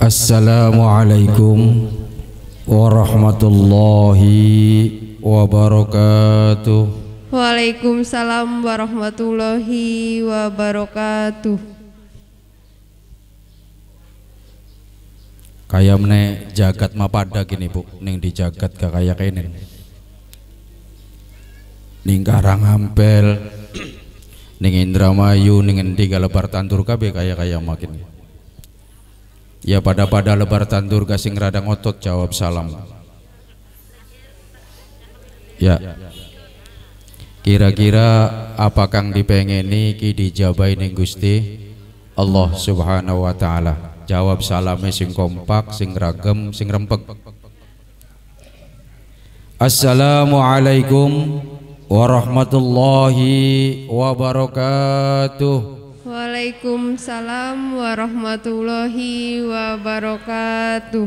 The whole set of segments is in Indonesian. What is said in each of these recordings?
Assalamualaikum warahmatullahi wabarakatuh. Waalaikumsalam warahmatullahi wabarakatuh. Kayak mene jagat mapada gini bu, neng di jagat gak kayak kene. Neng karang hampel, neng Indramayu, neng endi lebar tantur kabe kayak kayak makin. Ya pada-pada lebar tandur gasing radang otot jawab salam. Ya. Kira-kira apa kang dipengeni ki dijabai ning Gusti Allah Subhanahu wa taala. Jawab salam sing kompak, sing ragem, sing rempek. Assalamualaikum warahmatullahi wabarakatuh. Waalaikumsalam warahmatullahi wabarakatuh.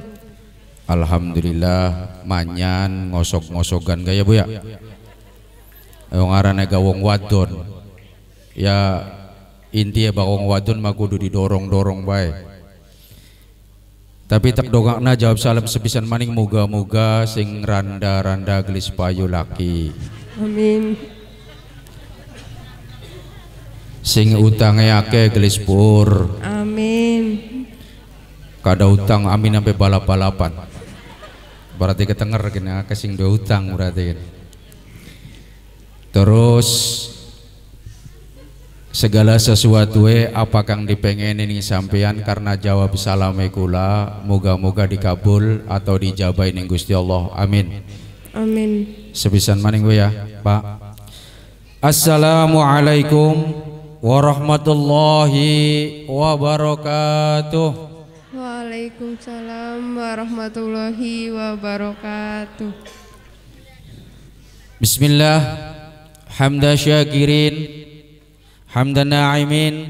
Alhamdulillah manyan ngosok-ngosokan gaya Bu ya. Wong arane wong wadon. Ya inti intinya wong wadon mah kudu didorong-dorong baik. Tapi tak dongakna jawab salam sebisan maning muga-muga sing randa-randa gelis payu laki. Amin sing utangnya akeh gelis amin kada utang amin sampai balap-balapan berarti ketengar, kena akeh sing dua utang berarti terus segala sesuatu e, apa kang dipengen ini sampean karena jawab salame kula moga-moga dikabul atau dijabai ini Gusti Allah amin amin sebisan maning ya Pak Assalamualaikum warahmatullahi wabarakatuh. Waalaikumsalam warahmatullahi wabarakatuh. Bismillah hamda syakirin hamda na'imin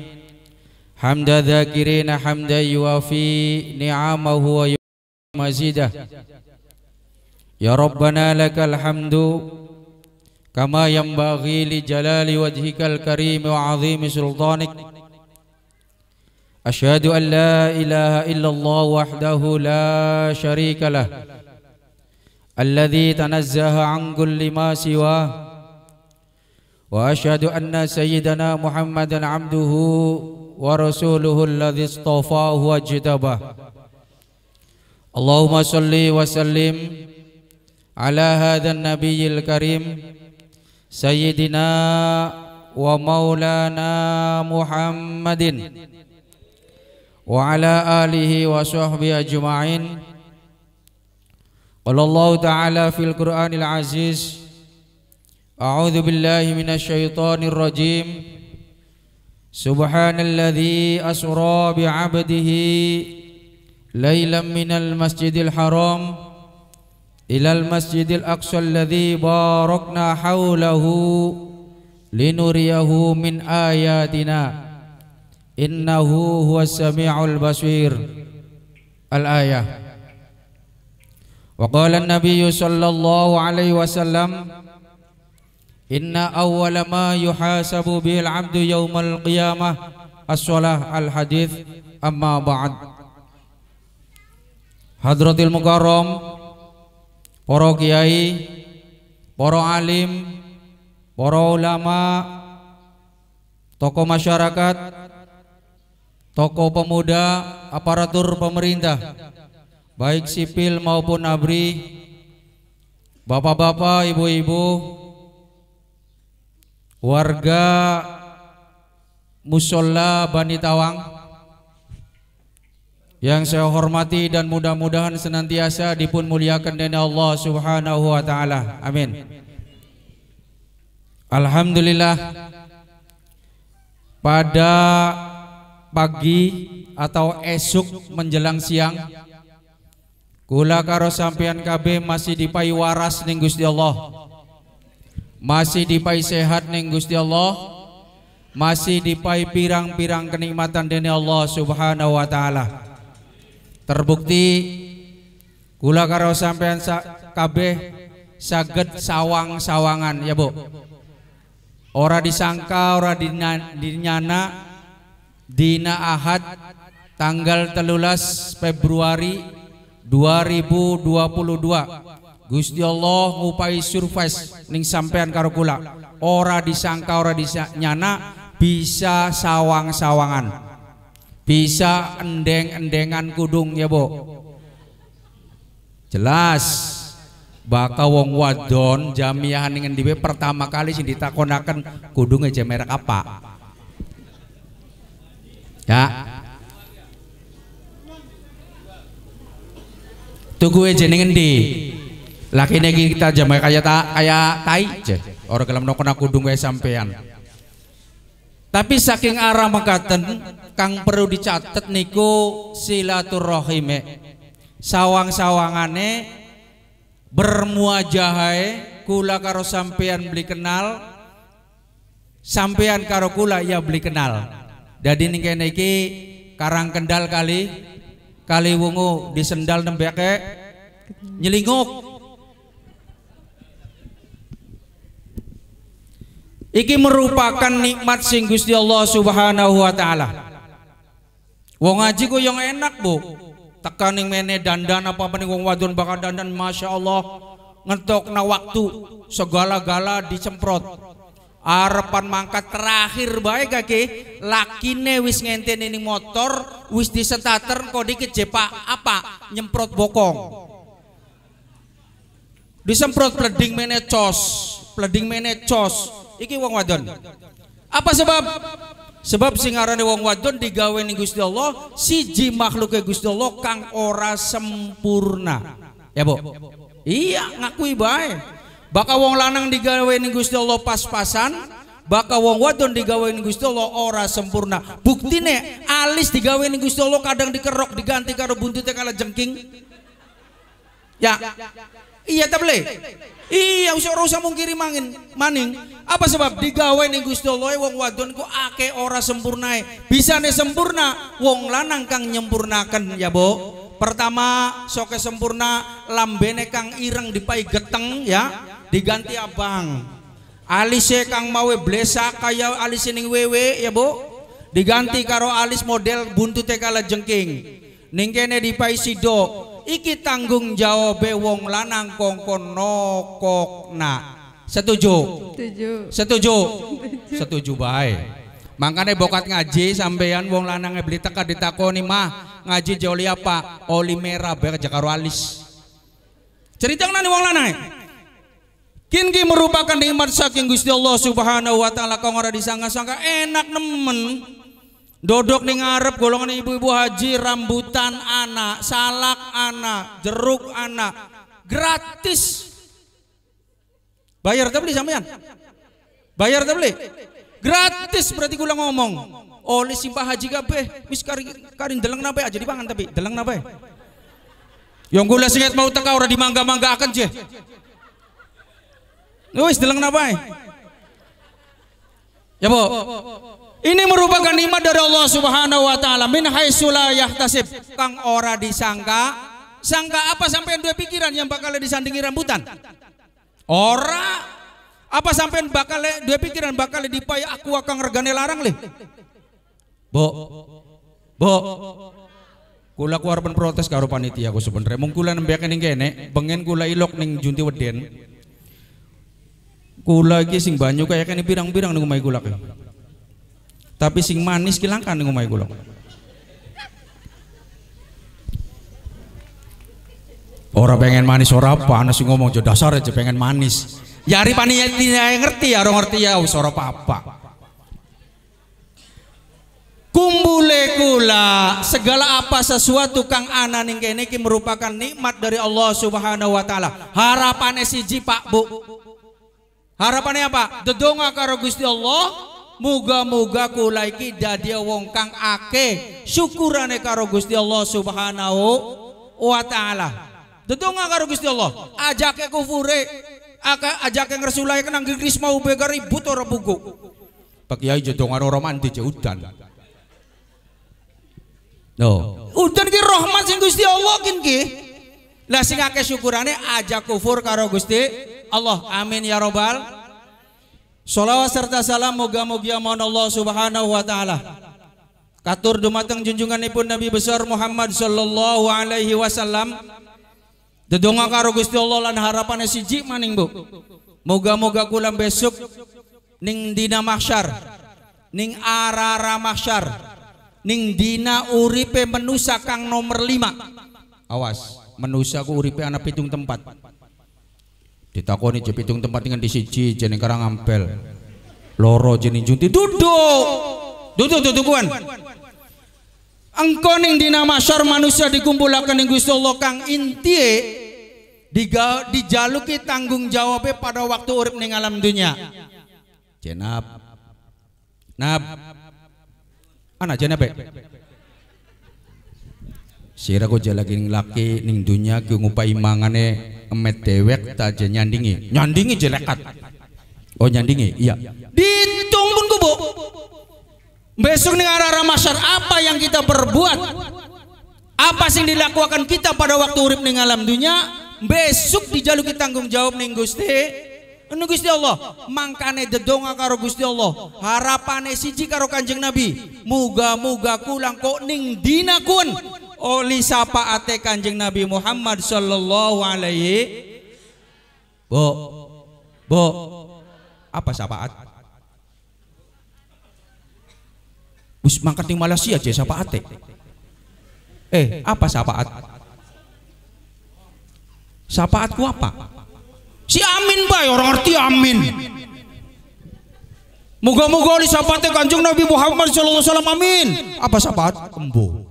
hamda dzakirin hamda yuafi ni'amahu wa mazidah. Ya Rabbana lakal hamdu كما ينبغي لجلال وجهك الكريم وعظيم سلطانك أشهد أن لا إله إلا الله وحده لا شريك له الذي تنزه عن كل ما سواه وأشهد أن سيدنا محمدا عبده ورسوله الذي اصطفاه واجتبه اللهم صل وسلم على هذا النبي الكريم سيدنا ومولانا محمد وعلى آله وصحبه أجمعين قال الله تعالى في القرآن العزيز أعوذ بالله من الشيطان الرجيم سبحان الذي أسرى بعبده ليلا من المسجد الحرام إلى المسجد الأقصى الذي باركنا حوله لنريه من آياتنا إنه هو السميع البصير الآية وقال النبي صلى الله عليه وسلم إن أول ما يحاسب به العبد يوم القيامة الصلاة الحديث أما بعد حضرة المكرم para kiai, para alim, para ulama, tokoh masyarakat, tokoh pemuda, aparatur pemerintah, baik sipil maupun abri, bapak-bapak, ibu-ibu, warga Musola Bani Tawang yang saya hormati dan mudah-mudahan senantiasa dipun muliakan dari Allah Subhanahu wa taala. Amin. Alhamdulillah pada pagi atau esok menjelang siang kula karo sampean KB masih dipai waras ning Gusti Allah. Masih dipai sehat ning Gusti Allah. Masih dipai pirang-pirang kenikmatan dari Allah Subhanahu wa taala. Terbukti gula karo sampean sa kabeh saged sawang-sawangan ya Bu. Ora disangka, ora dinyana, dina Ahad tanggal telulas Februari 2022 Gusti Allah ngupai surface ning sampean karo kula ora disangka ora dinyana bisa sawang-sawangan bisa endeng-endengan kudung ya, Bu. Jelas baka wong wadon jamiah ningen diwe pertama kali sing konakan kudung aja merek apa? Ya. Tunggu aja nih di. Laki nengi kita jamai kayak tak kayak tai Orang dalam nokona kudung gue sampean. Tapi saking arah mengatakan, kang perlu dicatat niku silaturahime. Sawang-sawangane bermuajahai kula karo sampean beli kenal sampean karo kula ya beli kenal. Jadi nih kayak niki Karang Kendal kali kali wungu disendal nembeke nyelinguk Iki merupakan nikmat sing Gusti Allah Subhanahu wa taala. Wong ngaji ku yang enak, Bu. Tekan ning mene dandan apa pening wong wadon bakal dandan Masya Allah na waktu segala-gala dicemprot. Arepan mangkat terakhir baik kaki lakine wis ngenten ini motor wis disetater kok dikit jepa apa nyemprot bokong disemprot pleding mene cos pleding mene cos Iki wong wadon. Apa sebab? Sebab sing wong wadon digawe ning Gusti Allah siji makhluke Gusti Allah kang ora sempurna. Ya, Bu. Iya, ngakui bae. Bakal wong lanang digawe ning Gusti Allah pas-pasan, bakal wong wadon digawe ning Gusti Allah ora sempurna. Buktine alis digawe ning Gusti Allah kadang dikerok diganti karo buntutnya kala jengking. Ya. Iya tak boleh. Iya usah rosa mungkiri mangin maning. Apa sebab digawe nih Gusti Allah wong wadon ku ora ora e. Bisa nih sempurna wong lanang kang nyempurnaken ya, Bo. Pertama soke sempurna lambene kang ireng dipai geteng ya, diganti abang. Alise kang mawe blesa kaya alis ning wewe ya, bo. Diganti karo alis model buntu kala jengking. Ning kene dipai sidok iki tanggung jawab wong lanang kongkon nokokna setuju setuju setuju setuju baik makanya bokat ngaji sampeyan wong lanang beli teka ditakoni mah ngaji joli apa oli merah bayar jakaro alis cerita nani wong lanang Kini merupakan nikmat saking Gusti Allah Subhanahu wa taala kang ora disangka-sangka enak nemen Dodok nih ngarep golongan ibu-ibu haji rambutan anak, salak anak, jeruk anak, gratis. Bayar tak beli sampean? Bayar tak beli? Gratis berarti gula ngomong. Oleh simpah haji kape mis karin karin deleng nape ya? aja dipangan tapi deleng nape Yang ya gula singet mau tengah orang dimangga-mangga akan je. Wis deleng nape Ya, boh ya, ini merupakan nikmat dari Allah Subhanahu wa taala min haitsula yahtasib. Kang ora disangka, sangka apa sampean dua pikiran yang bakal disandingi rambutan? Ora apa sampean bakal dua pikiran bakal dipayak aku akan regane larang leh. Bo. Bo. Kula arep protes karo panitia aku sebenarnya. Mung kula nembekan ning kene, pengen kula ilok ning junti weden. Kula iki sing banyu kaya kene pirang-pirang niku mai kula. Kaya. Tapi sing manis kilangkan nih ngomai kula. Orang pengen manis ora panas sing ngomong jodoh dasar aja pengen manis. Ya hari panitia ngerti ya orang ngerti ya wis ora apa-apa. Kumbule kula segala apa sesuatu kang ana ning kene iki merupakan nikmat dari Allah Subhanahu wa taala. Harapane siji Pak Bu. Harapane apa? Dedonga karo Gusti Allah Muga-muga kula iki dadi wong kang akeh syukurane karo Gusti Allah Subhanahu wa taala. Tetunga karo Gusti Allah, ajake kufure, ajake ngresulae kenang Inggris mau bega ribut ora buku. Pak Kiai jedongan ora mandi udan. No. Udan ki rahmat sing Gusti Allah kin ki. Lah sing akeh syukurane ajak kufur karo Gusti Allah. Amin ya robbal Salawat serta salam moga-moga mohon Allah Subhanahu wa taala. Katur dumateng junjunganipun Nabi besar Muhammad sallallahu alaihi wasallam. Dedonga karo Gusti Allah lan harapannya siji maning Bu. Moga-moga kula besok ning dina mahsyar, ning arara mahsyar, ning dina uripe menusa kang nomor lima Awas, menusa ku uripe ana pitung tempat ditakoni je pitung tempat dengan di siji jeneng karang ampel loro jeneng junti duduk duduk duduk kuan engkau ning dina manusia dikumpulakan ning Gusti Allah kang inti e, dijaluki tanggung jawabnya pada waktu urip ning alam dunia. Jenab. Nab. Anak jenab. E? Sira ko jalagi ning laki ning dunya ki ngupai mangane emet dewek je nyandingi. Nyandingi jelekat. Oh nyandingi, iya. Ditung pun ku, Bu. Besok ning arah-arah masyar apa yang kita perbuat? Apa sing dilakukan kita pada waktu urip ning alam dunia? Besok dijaluki tanggung jawab ning Gusti Anu Gusti Allah, mangkane dedonga karo Gusti Allah. Harapane siji karo Kanjeng Nabi. Muga-muga kulang kok ning dina kun oli oh, ate Kanjeng Nabi Muhammad sallallahu alaihi Bo. Bo. Apa sapaat? Wis mangkat di Malaysia aja sapaate. Eh, apa sapaat? Sapaatku apa? Si Amin bay ya, orang ngerti Amin. Moga-moga disapate Kanjeng Nabi Muhammad sallallahu alaihi wasallam amin. Apa sahabat? Kembo.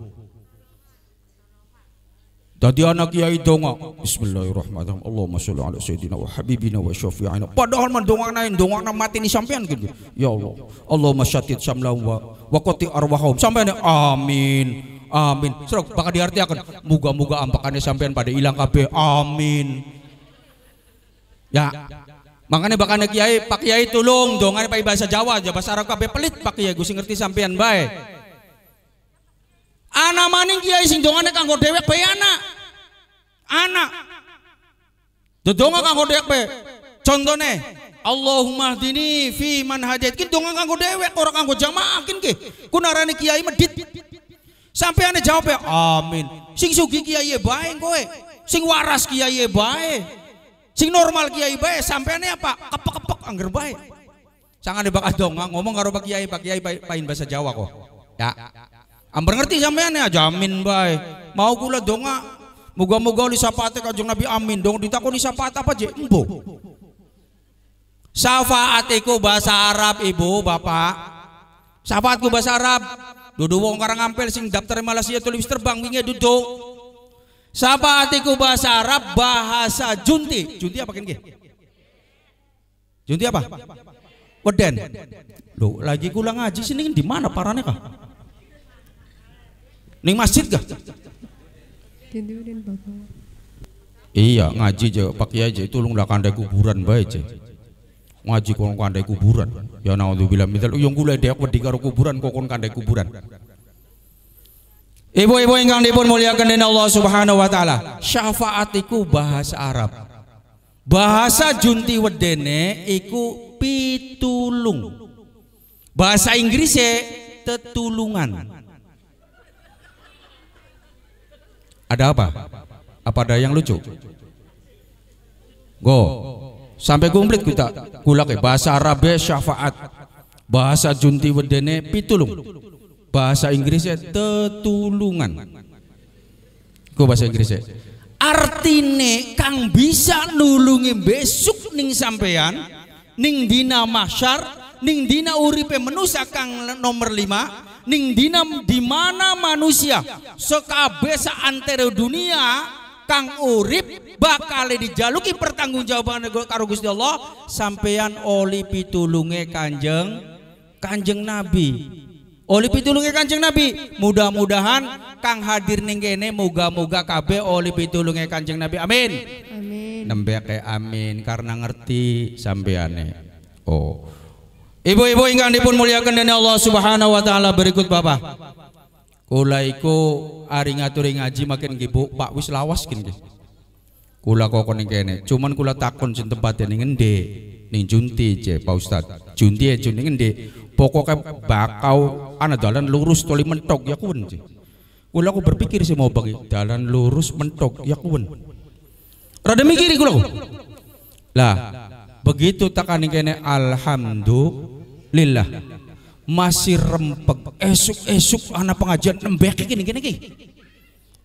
Tadi anak kiai donga. Bismillahirrahmanirrahim. Allahumma sholli ala sayidina wa habibina wa syafi'ina. Padahal mendongakna dongakna mati ni sampean gitu. Ya Allah. Allahumma syatit samlahum wa wa qati arwahum. Sampean amin. Amin. Serok bakal diartikan. muga-muga ampakannya sampean pada hilang kabeh. Amin. Ya. Makanya bakal kiai, Pak Kiai tolong dongane pakai bahasa Jawa aja, bahasa Arab kabeh pelit Pak Kiai, gusti ngerti sampean baik. Anak maning kiai sing dongane kanggo dewek bae anak. Anak. Dodonga kanggo dewek. bae. Contone Allahumma dini fi man hajat. Ki donga kanggo dewek orang kanggo jamaah Kini ki. Ku kiai medit. Sampai ane jawab ya, amin. Sing sugi kiai baik, kowe. Sing waras kiai baik. Sing normal kiai Sampai ane apa? Kepek-kepek angger bae. Sangane bakal donga ngomong karo Pak Kiai, Pak Kiai pahin bahasa Jawa kok. Ya. Amber ngerti sampean ya jamin bae. Mau kula donga muga-muga li sapate Kanjeng Nabi amin. Dong ditakoni sapat apa je? Embo. Syafaat bahasa Arab Ibu, Bapak. Syafaatku bahasa Arab. Dudu wong ngampil sing daftar Malaysia tulis terbang wingi duduk. Syafaat iku bahasa Arab bahasa junti. Junti apa kene? Junti apa? Weden. Lu lagi kula ngaji sini di mana parane kah? Ning masjid gak? Iya ngaji aja, pakai aja itu lu nggak kandai kuburan baik aja. Ngaji kau kandai kuburan. Ya bilang misal yang gula dia wedi karo kuburan kau kon kandai kuburan. Ibu-ibu ingkang dipun muliakan dening Allah Subhanahu wa taala. Syafaatiku bahasa Arab. Bahasa junti wedene iku pitulung. Bahasa Inggrisnya tetulungan. Ada apa? Apa ada yang lucu? Go. Sampai komplit kita. Kulak ya, bahasa Arab syafaat. Bahasa Junti wedene pitulung. Bahasa Inggrisnya tetulungan. Go bahasa Inggrisnya. Artine kang bisa nulungi besok ning sampean ning dina masyar ning dina uripe manusia kang nomor lima ning dina di mana manusia sekabe antero dunia kang urip bakal dijaluki pertanggungjawaban karo Gusti Allah sampean oli pitulunge Kanjeng Kanjeng Nabi Oli pitulunge Kanjeng Nabi. Mudah-mudahan kang hadir ning kene moga muga kabeh oli pitulunge Kanjeng Nabi. Amin. Nembek ya amin karena ngerti sampeane. Oh. Ibu-ibu ingkang dipun muliakan dari Allah Subhanahu wa taala berikut Bapak. Kula iku ari ngaturi ngaji makin gibu Pak wis lawas kin Kula kok ning kene, cuman kula takon sing tempat ning endi? Ning Junti je Pak Ustad. Junti e Junti endi? Pokoke bakau ana dalan lurus toli mentok ya kuwen. Kula aku berpikir sih mau bagi ya, dalan lurus mentok ya kuwen. Rada mikir kula. Lah, begitu ini kene alhamdulillah lillah masih rempek esuk-esuk anak pengajian nembek gini gini gini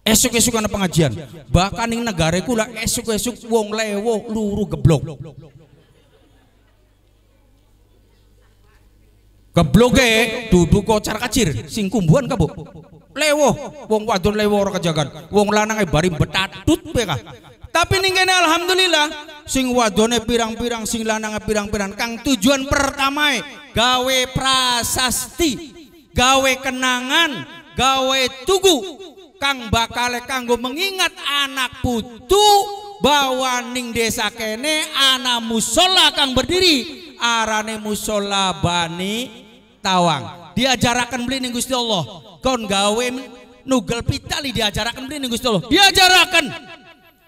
esuk-esuk anak pengajian bahkan ini negara lah esuk-esuk wong lewo luru geblok gebloge duduk kocar kacir sing kumbuan kabo lewo wong wadon lewo orang kejagan wong lanang ibarim e betadut betatut tapi ini kene alhamdulillah sing wadone pirang-pirang sing lanange pirang-pirang kang tujuan pertamae gawe prasasti gawe kenangan gawe tugu kang bakale kanggo mengingat anak putu ning desa kene ana musola kang berdiri arane musola bani tawang diajarakan beli ning Gusti Allah kon gawe nugel pitali diajarakan beli ning Gusti Allah diajarakan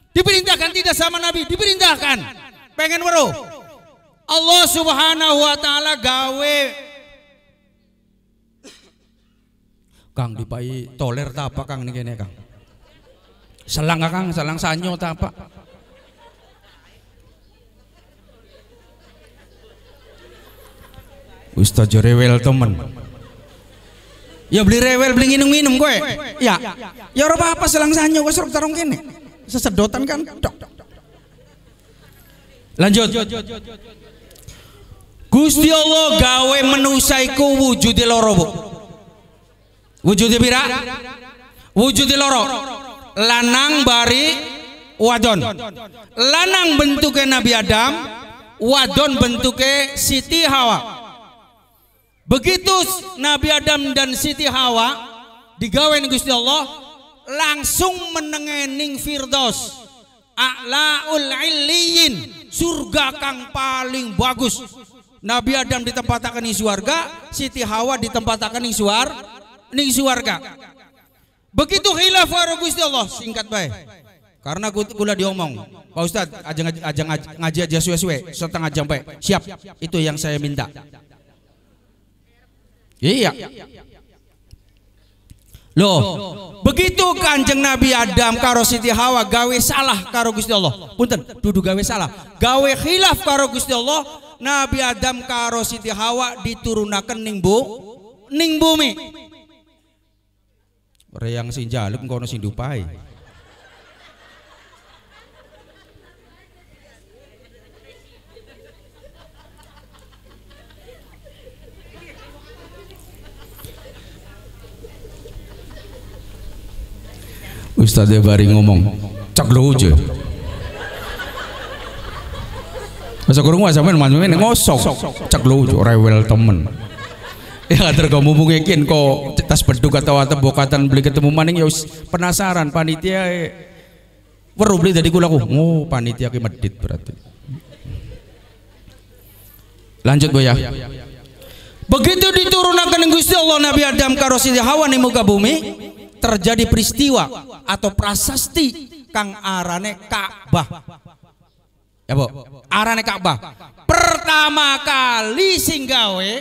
Diperintahkan tidak sama Nabi, diperintahkan. Pengen weruh. Allah Subhanahu wa taala gawe Kang dipai toler tapak Kang ini kene Kang. Selang Kang, selang sanyo tapak. Ustaz rewel temen. Ya beli rewel beli minum-minum gue. Ya. Ya ora apa-apa selang sanyo gue suruh tarung kene sesedotan kan dok. Lanjut. Gusti Allah gawe menusa iku wujude loro, Bu. Wujude pira? Wujude loro. Lanang bari wadon. Lanang bentuke Nabi Adam, wadon bentuke Siti Hawa. Begitu Nabi Adam dan Siti Hawa digawe Gusti Allah, langsung menengening Firdos a'laul illiyin surga kang paling bagus Nabi Adam ditempatakan di surga Siti Hawa ditempatakan di suar di surga begitu khilafah Gusti Allah singkat baik karena kula diomong Pak Ustadz ajang, ajang, ajang ngaji aja suwe-suwe setengah jam baik siap itu yang saya minta iya Loh, begitu kanjeng Nabi Adam karo Siti Hawa gawe salah karo Gusti Allah. Punten, duduk gawe salah. Gawe khilaf karo Gusti Allah, Nabi Adam karo Siti Hawa diturunakan ning bu ning bumi. Reyang sinjaluk ngono sing dupai. Ustadz bari ngomong cak lo aja masa kurung wah main main ngosok cak lo rewel temen ya tergamu mungkin kok tas beduk atau atau bokatan beli ketemu maning ya penasaran panitia e. weru beli dari kulaku oh panitia ke medit berarti lanjut bu ya begitu diturunkan Gusti Allah Nabi Adam karo Siti Hawa ning muka bumi terjadi peristiwa atau prasasti kang arane Ka'bah. Ya, Bu. Arane Ka'bah. Pertama kali sing gawe,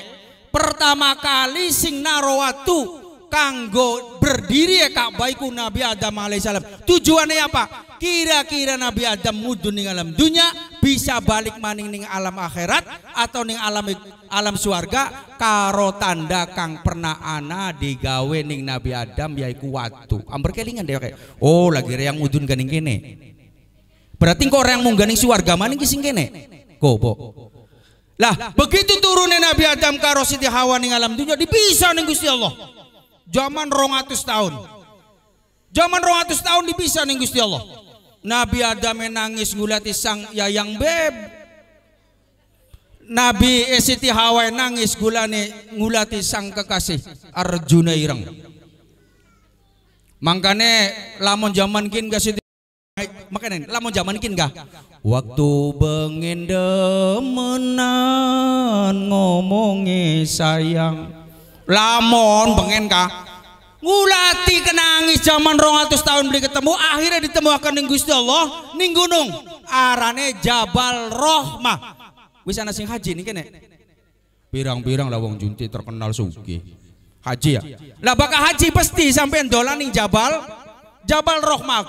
pertama kali sing naro kanggo berdiri ya kak baikku Nabi Adam alaihissalam. Tujuannya apa? Kira-kira Nabi Adam mudun ning alam dunia bisa balik maning ning alam akhirat atau ning alam alam suarga karo tanda kang pernah ana digawe ning Nabi Adam yaiku waktu. Amber kelingan deh oke Oh lagi yang mudun ganing kene. Berarti kok orang mungganing suarga maning kising kene. kobo Lah, begitu turunnya Nabi Adam karo Siti Hawa ning alam dunia dipisah ning Gusti Allah zaman rongatus tahun zaman rongatus tahun dibisa nih Gusti Allah Nabi Adam nangis ngulati sang yang beb Nabi Siti Hawa nangis gulane ngulati sang kekasih Arjuna Ireng Mangkane lamun zaman kin Siti makanya lamun zaman kin gak waktu bengen demenan ngomongi sayang lamon pengen kah ngulati kenangis zaman 200 tahun beli ketemu akhirnya ditemukan ning Gusti Allah ning gunung arane Jabal Rohmah bisa nasi sing haji nih kene pirang-pirang lah wong junti terkenal suki. haji ya lah bakal haji pasti sampai dolan ning Jabal Jabal Rohmah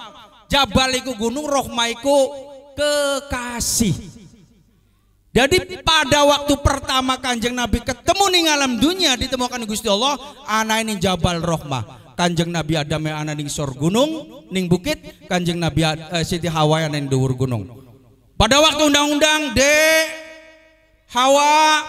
Jabal iku gunung Rohmah iku kekasih jadi pada waktu pertama kanjeng Nabi ketemu nih alam dunia ditemukan Gusti Allah, anak ini Jabal Rohmah. Kanjeng Nabi Adam yang anak ning sor gunung, ning bukit, kanjeng Nabi eh, Siti Hawa yang ning dhuwur gunung. Pada waktu undang-undang de Hawa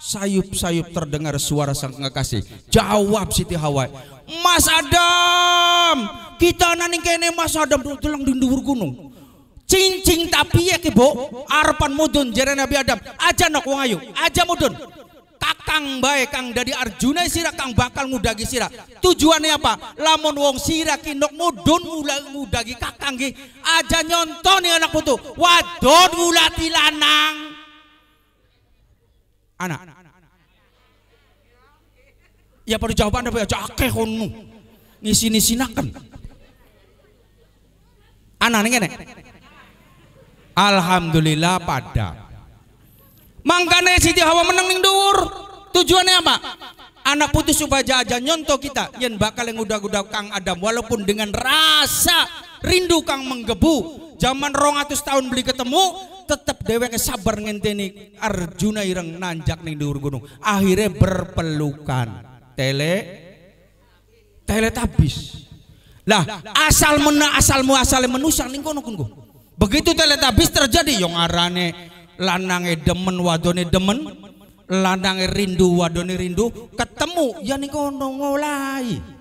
sayup-sayup terdengar suara sang kekasih. Jawab Siti Hawa, "Mas Adam, kita nani kene Mas Adam telang di dhuwur gunung." cincin tapi ya kibo arpan mudun jere Nabi Adam aja nok wong ayu aja mudun kakang baik kang dari Arjuna sira kang bakal mudagi sira tujuannya apa lamun wong sira kinok mudun mulai ngudagi kakang ki, aja nyonton nih anak putu wadon ngulati tilanang, anak ya pada jawaban apa ya cakeh konu ngisi nisinakan anak nih Alhamdulillah pada Mangkane Siti Hawa menang ning dhuwur. Tujuannya apa? Anak putus subaja aja nyontoh kita yen bakal yang udah-udah Kang Adam walaupun dengan rasa rindu Kang menggebu zaman rongatus tahun beli ketemu tetap dewek sabar ngenteni Arjuna ireng nanjak ning dhuwur gunung akhirnya berpelukan tele tele tabis lah asal mena asal muasal menusang ning kono kun Begitu teletabis terjadi yang arane lanange demen wadone demen, lanange rindu wadone rindu, ketemu ya ning kono ngolahi.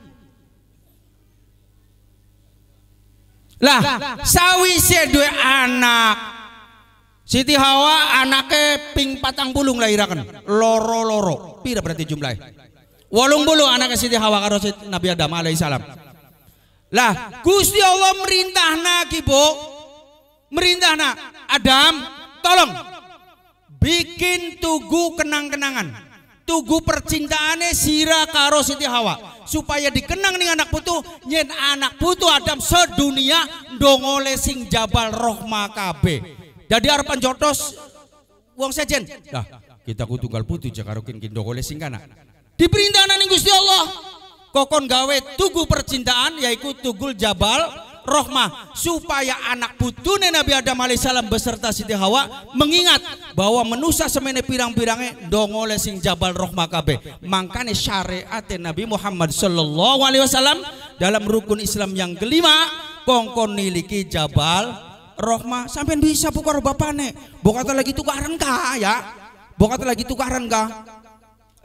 Lah, sawise duwe anak Siti Hawa anaknya ping patang bulung lahirakan loro-loro pira berarti jumlah walung bulu anaknya Siti Hawa karo Nabi Adam alaihissalam lah Gusti Allah merintah nagi bu merintah nak Adam tolong bikin tugu kenang-kenangan tugu percintaannya sira karo Siti Hawa supaya dikenang nih anak putu nyen anak putu Adam sedunia dongole sing jabal rohma kabe jadi harapan jotos uang sejen dah kita ku tunggal putu jakarukin dongole sing kana diperintah nih Gusti Allah kokon gawe tugu percintaan yaitu tugul jabal rohmah supaya anak putune Nabi Adam salam beserta Siti Hawa mengingat bahwa menusa semene pirang-pirangnya dongole sing jabal rohmah kabeh mangkane syariat Nabi Muhammad sallallahu alaihi wasallam dalam rukun Islam yang kelima kongkon niliki jabal rohmah sampai bisa buka bapane bokat lagi tukaran ka ya bokat lagi tukaran ka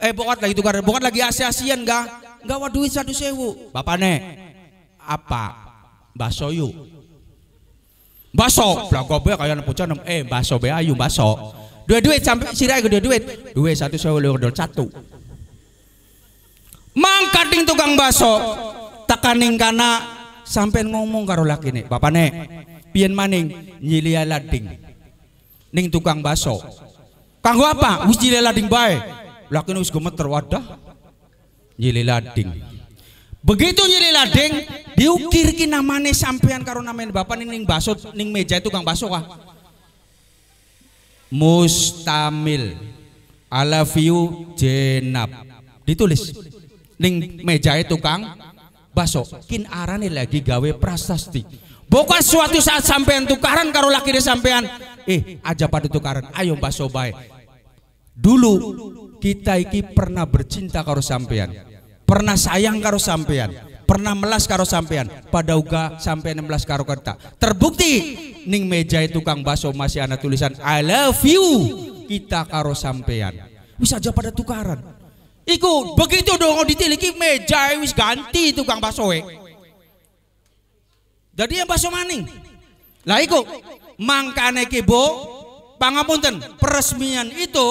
eh bokat lagi tukaran bokat lagi asia asian ga, gawa duit satu sewu bapane apa baso yu baso blago be kaya nepucon eh baso be ayu baso dua dua sampai sirai dua dua dua satu sewa dol satu mangkating tukang baso tekaning kana sampai ngomong karo laki nih bapak nek pian maning nyilia lading ning tukang baso kanggo apa wis nyilia lading bae laki wis gemeter wadah nyilia lading begitu nyilia lading diukir ki namane sampean karo namane bapak ning ning baso ning meja itu kang baso wah mustamil alafiu jenab ditulis ning meja itu kang baso kin arane lagi gawe prasasti Bukan suatu saat sampean tukaran karo laki sampean. Eh, aja pada tukaran. Ayo baso bae. Dulu kita iki pernah bercinta karo sampean. Pernah sayang karo sampean pernah melas karo sampean pada uga sampean melas karo kerta terbukti ning meja itu tukang baso masih ana tulisan I love you kita karo sampean bisa aja pada tukaran iku begitu dong ditiliki meja wis ganti tukang baso jadi yang baso maning lah iku mangkane Bu, pangapunten peresmian itu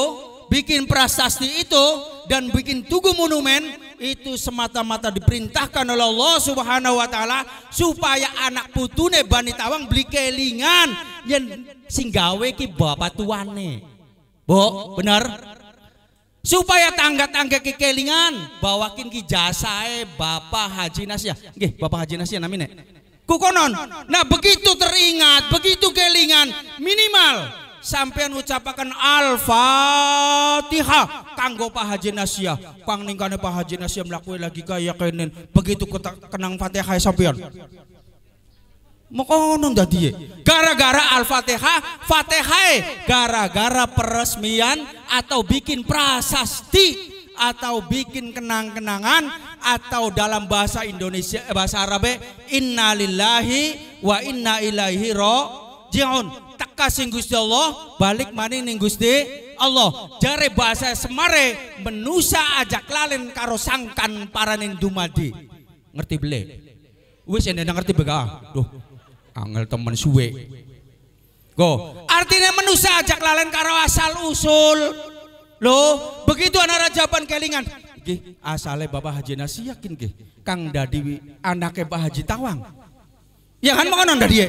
bikin prasasti itu dan bikin tugu monumen itu semata-mata diperintahkan oleh Allah Subhanahu wa taala supaya anak putune Bani Tawang beli kelingan yang singgawe ki bapak tuane. Bo, bener? Supaya tangga-tangga ki kelingan bawakin ki jasae Bapak Haji Nasya. Nggih, Bapak Haji Nasya namine. Kukonon. Nah, begitu teringat, begitu kelingan minimal sampean ucapakan Al-Fatihah kanggo Pak Haji Nasya. Pang ningkane Pak Haji Nasya melakukan lagi kaya kenen. Begitu kenang Fatihah sampean. Mokono dia? E? gara-gara Al-Fatihah, Fatihah e? gara-gara peresmian atau bikin prasasti atau bikin kenang-kenangan atau dalam bahasa Indonesia eh, bahasa Arab innalillahi wa inna ilaihi rajiun teka sing Gusti Allah balik maning ning Gusti Allah jare bahasa Semare menusa ajak lalin karo sangkan paraning dumadi ngerti beli wis ene ngerti bega duh angel temen suwe go artinya menusa ajak lalin karo asal usul loh begitu anak rajaban kelingan Gih, asale Bapak Haji Nasi yakin gih, Kang Dadi anaknya Pak Haji Tawang. Ya kan mau dari dia.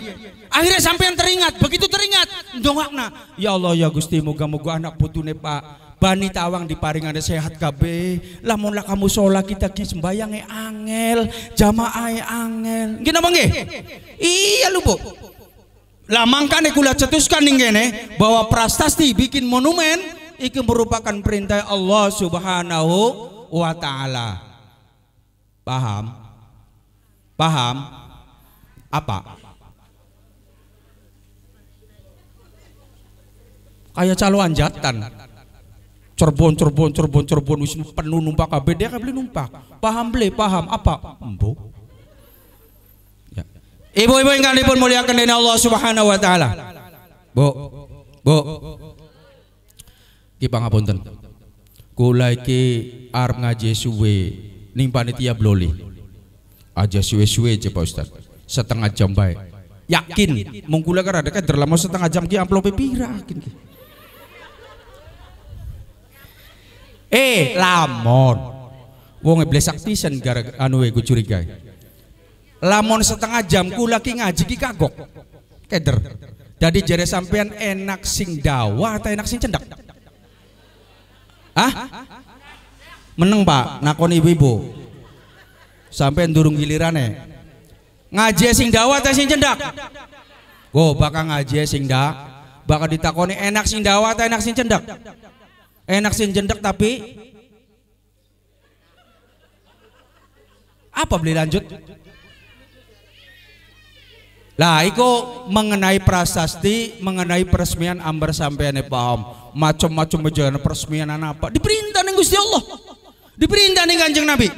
Akhirnya sampai yang teringat, begitu teringat dongakna. Ya Allah ya Gusti, moga-moga anak putu Pak Bani tawang di ada sehat kabe. mula kamu sholat kita ki sembayange angel, jamaahe angel. Gimana bang? Iya lu Bu. Lah mangkane kula cetuskan ning kene bahwa prasasti bikin monumen itu merupakan perintah Allah Subhanahu wa taala. Paham? Paham? Apa? Kayak calon jatan. Cerbon, cerbon, cerbon, cerbon, wis penuh numpak kabeh, dia beli numpak. Paham beli, paham apa? Embo. Ya. Ibu-ibu ingkang pun muliakan dening Allah Subhanahu wa taala. Bu. Bu. Kita pangapunten. Kula iki arep ngaji suwe ning panitia bloli. Aja suwe-suwe aja Pak Ustaz setengah jam baik yakin menggula kan ada kader lama setengah jam ki amplop e pira eh lamon wong blesak pisan gara anu ego curiga e. lamon setengah jam ku lagi ngaji ki kagok keder jadi jere sampean enak sing dawa atau enak sing cendak ah meneng pak nakon ibu-ibu sampai durung gilirane ngaji sing dawa teh sing cendak go bakal ngaji sing da bakal ditakoni enak sing dawa enak sing cendak enak sing cendak tapi apa beli lanjut lah ikut mengenai prasasti mengenai peresmian amber sampai ane paham macam-macam macam peresmian apa diperintah nih Gusti Allah diperintah nih kanjeng Nabi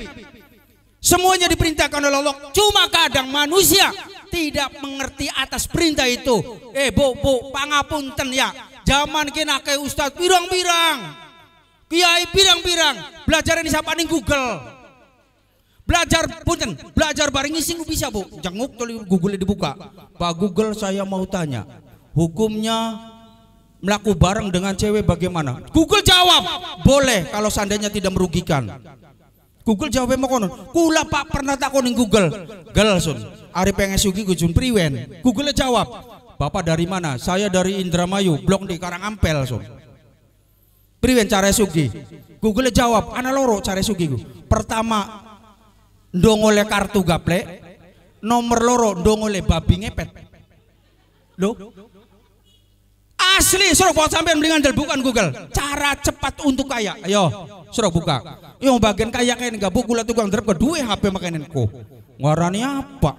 Semuanya diperintahkan oleh Allah. Cuma kadang manusia tidak mengerti atas perintah itu. Eh, bu, bu, pangapunten ya. Zaman kena ke ustadz pirang-pirang. Kiai pirang-pirang. Belajar ini siapa nih Google. Belajar punten, belajar bareng ngising bisa, Bu. Jenguk tuh Google dibuka. Pak Google saya mau tanya. Hukumnya melakukan bareng dengan cewek bagaimana? Google jawab, boleh kalau seandainya tidak merugikan. Google jawabnya mau konon, Kula pak pernah tak koning Google. Gel sun. Ari pengen sugi gujun priwen. Google jawab. Bapak dari mana? Saya dari Indramayu, blok di Karangampel sun. Priwen cara sugi. Google jawab. Ana loro cara sugi ku. Pertama dongole kartu gaplek. Nomor loro dongole babi ngepet. Lo? Asli, suruh kau sampai mendingan bukan Google. Cara cepat untuk kaya. Ayo. Suruh buka. yang bagian kaya kain gak buku lah tukang drep kedua HP makanan ku. Ngarani apa?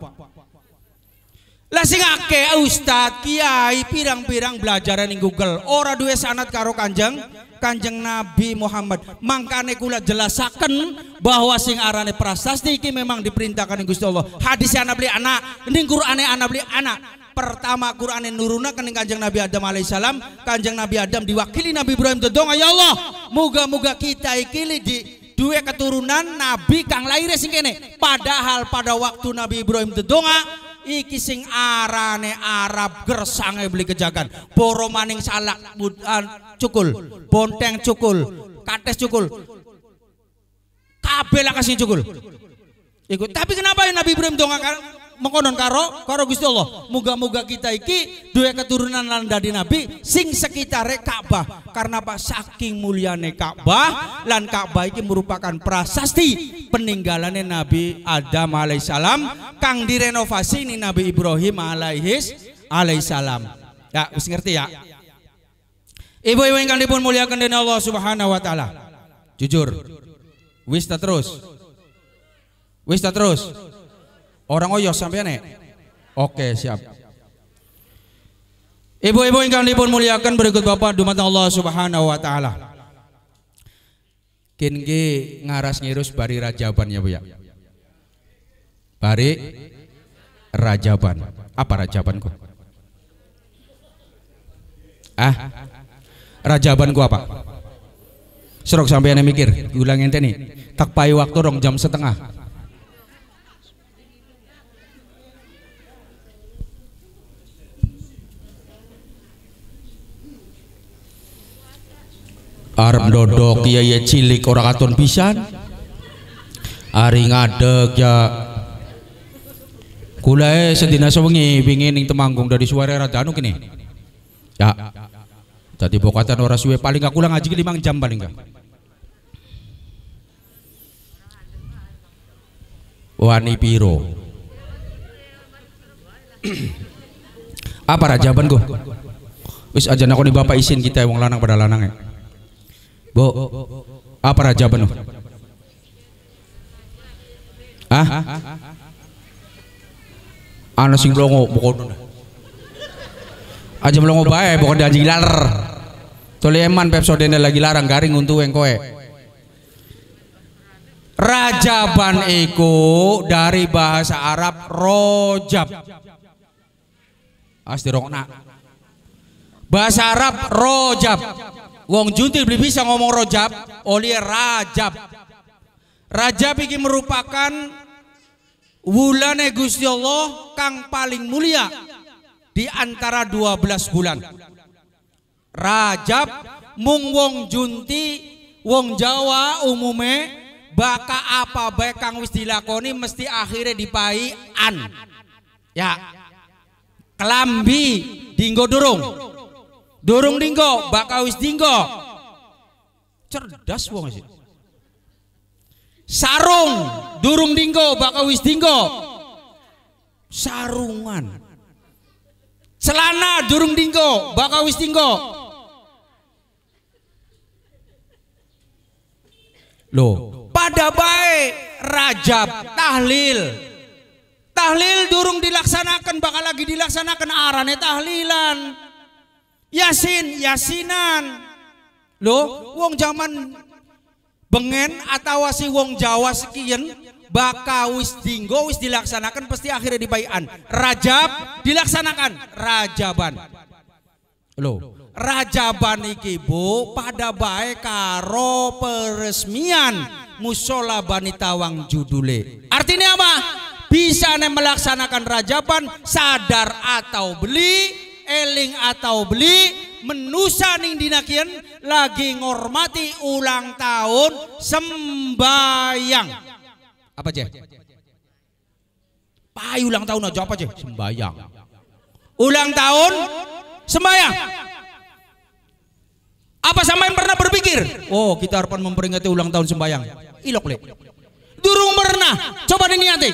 Lah sing akeh ustad, kiai, pirang-pirang belajaran di Google. Ora dua sanat karo Kanjeng Kanjeng Nabi Muhammad. Mangkane kula jelasaken bahwa sing arane prasasti iki memang diperintahkan ning Gusti Allah. Hadis anak beli anak, ning Qur'ane anak beli anak pertama Quran yang nuruna kening kanjeng Nabi Adam alaihissalam kanjeng Nabi Adam diwakili Nabi Ibrahim dong ya Allah moga moga kita ikili di dua keturunan nabi kang lahir sing kene padahal pada waktu Nabi Ibrahim dedonga ah, iki sing arane Arab gersange beli kejagan poro maning salak budan ah, cukul bonteng cukul kates cukul kabel kasih cukul Iku. Tapi kenapa ya Nabi Ibrahim dongak ah, mengkonon karo karo Gusti Allah. moga moga kita iki dua keturunan lan dari Nabi sing sekitare Ka'bah. Karena apa? Saking muliane Ka'bah lan Ka'bah iki merupakan prasasti peninggalannya Nabi Adam alaihissalam kang direnovasi ini Nabi Ibrahim alaihis alaihissalam. Ya, wis ngerti ya? Ibu-ibu kalian dipun muliakan dengan Allah Subhanahu wa taala. Jujur. Wis terus. Wis terus. Orang oyo sampean nek. Ya? Oke, siap. Ibu-ibu kami pun muliakan berikut Bapak dumateng Allah Subhanahu wa taala. Kinki ngaras ngirus bari rajaban ya Bu ya. Bari rajaban. Apa rajaban kok? Ah? Rajaban ku apa? Serok sampean mikir, ulang ente nih. Tak pai waktu rong jam setengah. Arab dodok ya ya cilik orang katon pisan Ari ngadeg ya Kula e sedina sewengi pingin ning temanggung dari suara rada anu kene. Ya. Tadi bokatan ora suwe paling aku ngaji 5 jam paling gak. Wani piro? Apa rajaban gua? Wis aja aku nih bapak isin kita wong lanang pada lanang ya apa raja બનો ah ano sing blongo bukod aja bukan bae bukod anjing laler Tulieman Pepsodena lagi larang garing untuk yang kowe Rajaban iku dari bahasa Arab rojab rokna. Bahasa Arab rojab Wong juntil beli bisa ngomong rojab, oleh iya, rajab. Rajab ini merupakan bulan Gusti Allah kang paling mulia di antara 12 bulan. Rajab mung wong junti wong Jawa umume baka apa baik kang wis dilakoni mesti akhirnya dipai an. Ya. Kelambi dinggo durung. Dorong dinggo, bakal wis dinggo. Cerdas wong sih. Sarung, durung dinggo, bakal wis dinggo. Sarungan. Celana durung dinggo, bakal wis dinggo. Loh, pada baik rajab tahlil. Tahlil durung dilaksanakan bakal lagi dilaksanakan arane tahlilan. Yasin, yasinan. Loh, wong zaman bengen atau si wong Jawa sekian baka wis dinggo wis dilaksanakan pasti akhirnya dibayan. Rajab dilaksanakan, Rajaban. Loh, Rajaban iki Bu pada baik karo peresmian musola Bani Tawang judule. Artinya apa? Bisa nih melaksanakan Rajaban sadar atau beli eling atau beli menusa ning dinakian lagi ngormati ulang tahun sembayang apa aja pai ulang tahun aja apa aja sembayang ulang tahun sembayang apa sama yang pernah berpikir oh kita harapan memperingati ulang tahun sembayang ilok le durung pernah coba diniati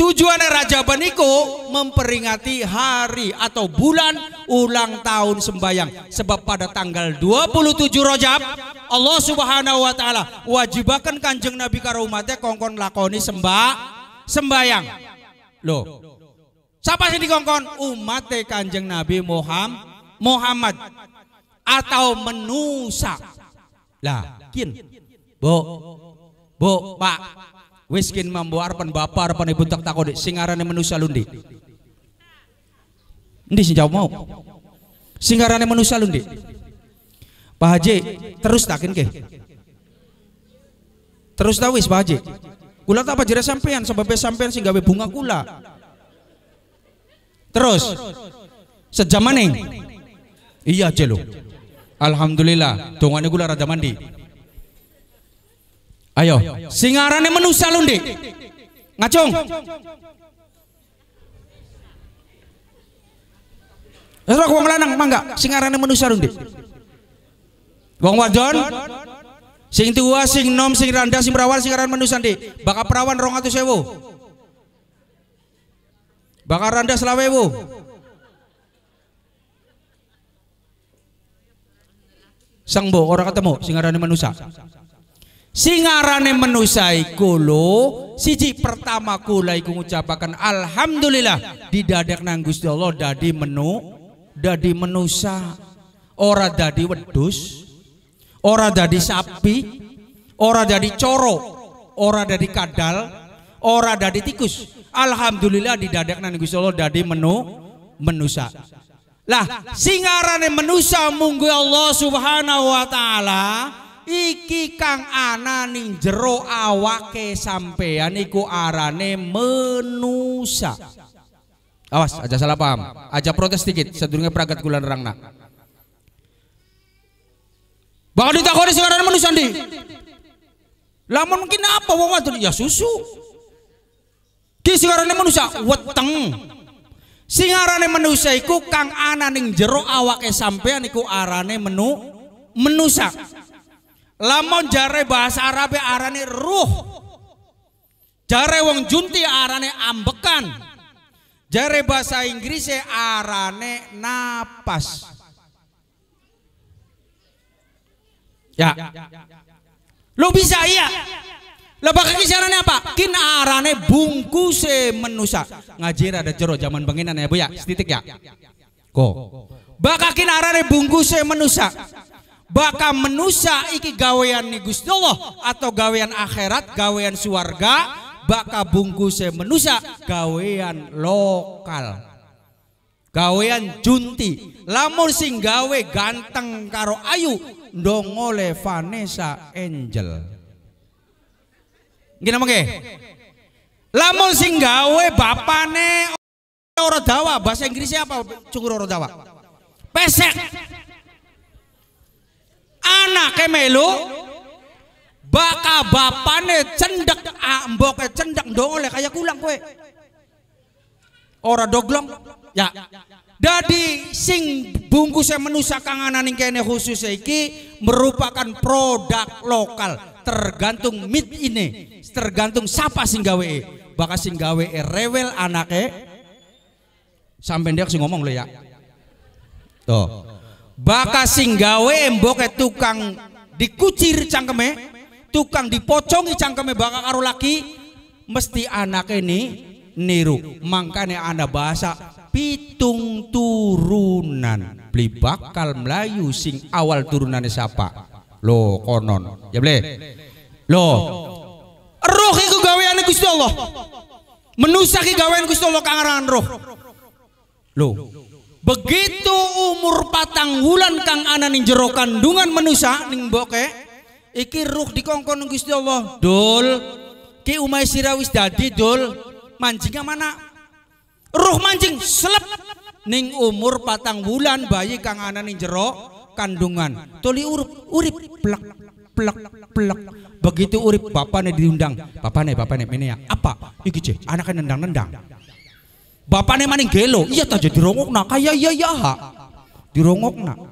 Tujuannya Raja Beniko memperingati hari atau bulan ulang tahun sembayang. Sebab pada tanggal 27 Rojab, Allah subhanahu wa ta'ala wajibakan kanjeng Nabi karumatnya kongkon lakoni sembah, sembayang. Loh, siapa sih dikongkon? Umat kanjeng Nabi Muhammad, Muhammad atau menusa. Lah, kin. Bo, bo, pak, Wiskin mambu arpan bapak arpan ibu tak di singarane manusia lundi. Ini sih jawab mau. Singarane manusia lundi. Pak Haji terus takin ke. Terus tahu wis Pak Haji. Kula tak pajera sampean sebab sampean sing gawe bunga kula. Terus sejaman maning. Iya celo, Alhamdulillah, dongane kula rada mandi. Ayo, singarane manusia lu, nih, Ngacung. Terus wong lanang mangga singarane manusia lu, nih. Wong wadon sing tua, sing nom, sing randa, sing perawan, sing aran menusa, Dik. Bakal perawan sewu, Bakal randa selawewu. Sang bo, orang ketemu, singarane manusia singarane menusai kulo siji pertama kula iku ngucapaken alhamdulillah didadak nang Gusti Allah dadi menu dadi menusa ora dadi wedus, ora dadi sapi ora dadi coro ora dadi kadal ora dadi tikus alhamdulillah didadak nang Gusti Allah dadi menu menusa lah singarane menusa munggu Allah subhanahu wa ta'ala iki kang ana ning jero awake sampean iku arane menusa awas aja salah paham aja protes dikit. sedurunge pragat kula nerangna bakal ditakoni sing arane menusa ndi lamun mungkin apa wong wadon ya susu ki sing arane menusa weteng sing arane menusa iku kang ana ning jero awake sampean iku arane menu menusa Lamun jare bahasa Arabe arane ruh. Jare wong junti arane ambekan. Jare bahasa Inggris arane napas. Ya. Lu bisa iya. Lah bakal kisarannya apa? Kin arane bungkuse menusa. Ngaji ada jero zaman penginan ya Bu ya. Setitik ya. Go. Bakal kin arane bungkuse menusa. Baka manusia iki gawean ni Gusti Allah atau gawean akhirat, gawean suarga, baka bungkusnya manusia gawean lokal. Gawean junti, lamun sing gawe ganteng karo ayu dongole Vanessa Angel. Gini mengke. Lamun sing gawe bapane orang Jawa, bahasa Inggrisnya apa? Cungur orang dawa. Pesek. Kena kemelu baka bapane cendek ambok ah, cendek dole kayak kulang kue ora doglong ya jadi sing bungkus yang menusa kanganan yang kene khusus iki merupakan produk lokal tergantung mit ini tergantung siapa sing gawe baka sing gawe rewel anake sampai dia sing ngomong lo ya tuh baka singgawe emboke tukang dikucir cangkeme tukang dipocongi cangkeme baka karo laki mesti anak ini niru makanya anak bahasa pitung turunan beli bakal Melayu sing awal turunan siapa lo konon ya boleh, lo roh iku gaweane Gusti Allah menusa ki gawean Gusti Allah kangaran roh lo Begitu umur patang wulan kang ana ning jero kandungan manusia ning boke iki ruh dikongkon Gusti Allah. Dul, ki umai sira wis dadi dul, manjing mana? Ruh mancing selep ning umur patang wulan bayi kang ana ning jero kandungan. Tuli urip urip plek plek plek. Begitu urip bapane diundang, bapane bapane mene ya. Apa? Iki je, anaknya nendang-nendang. Bapaknya maning gelo. Iya ta jadi nak. Kaya iya iya ha. Dirongok nak.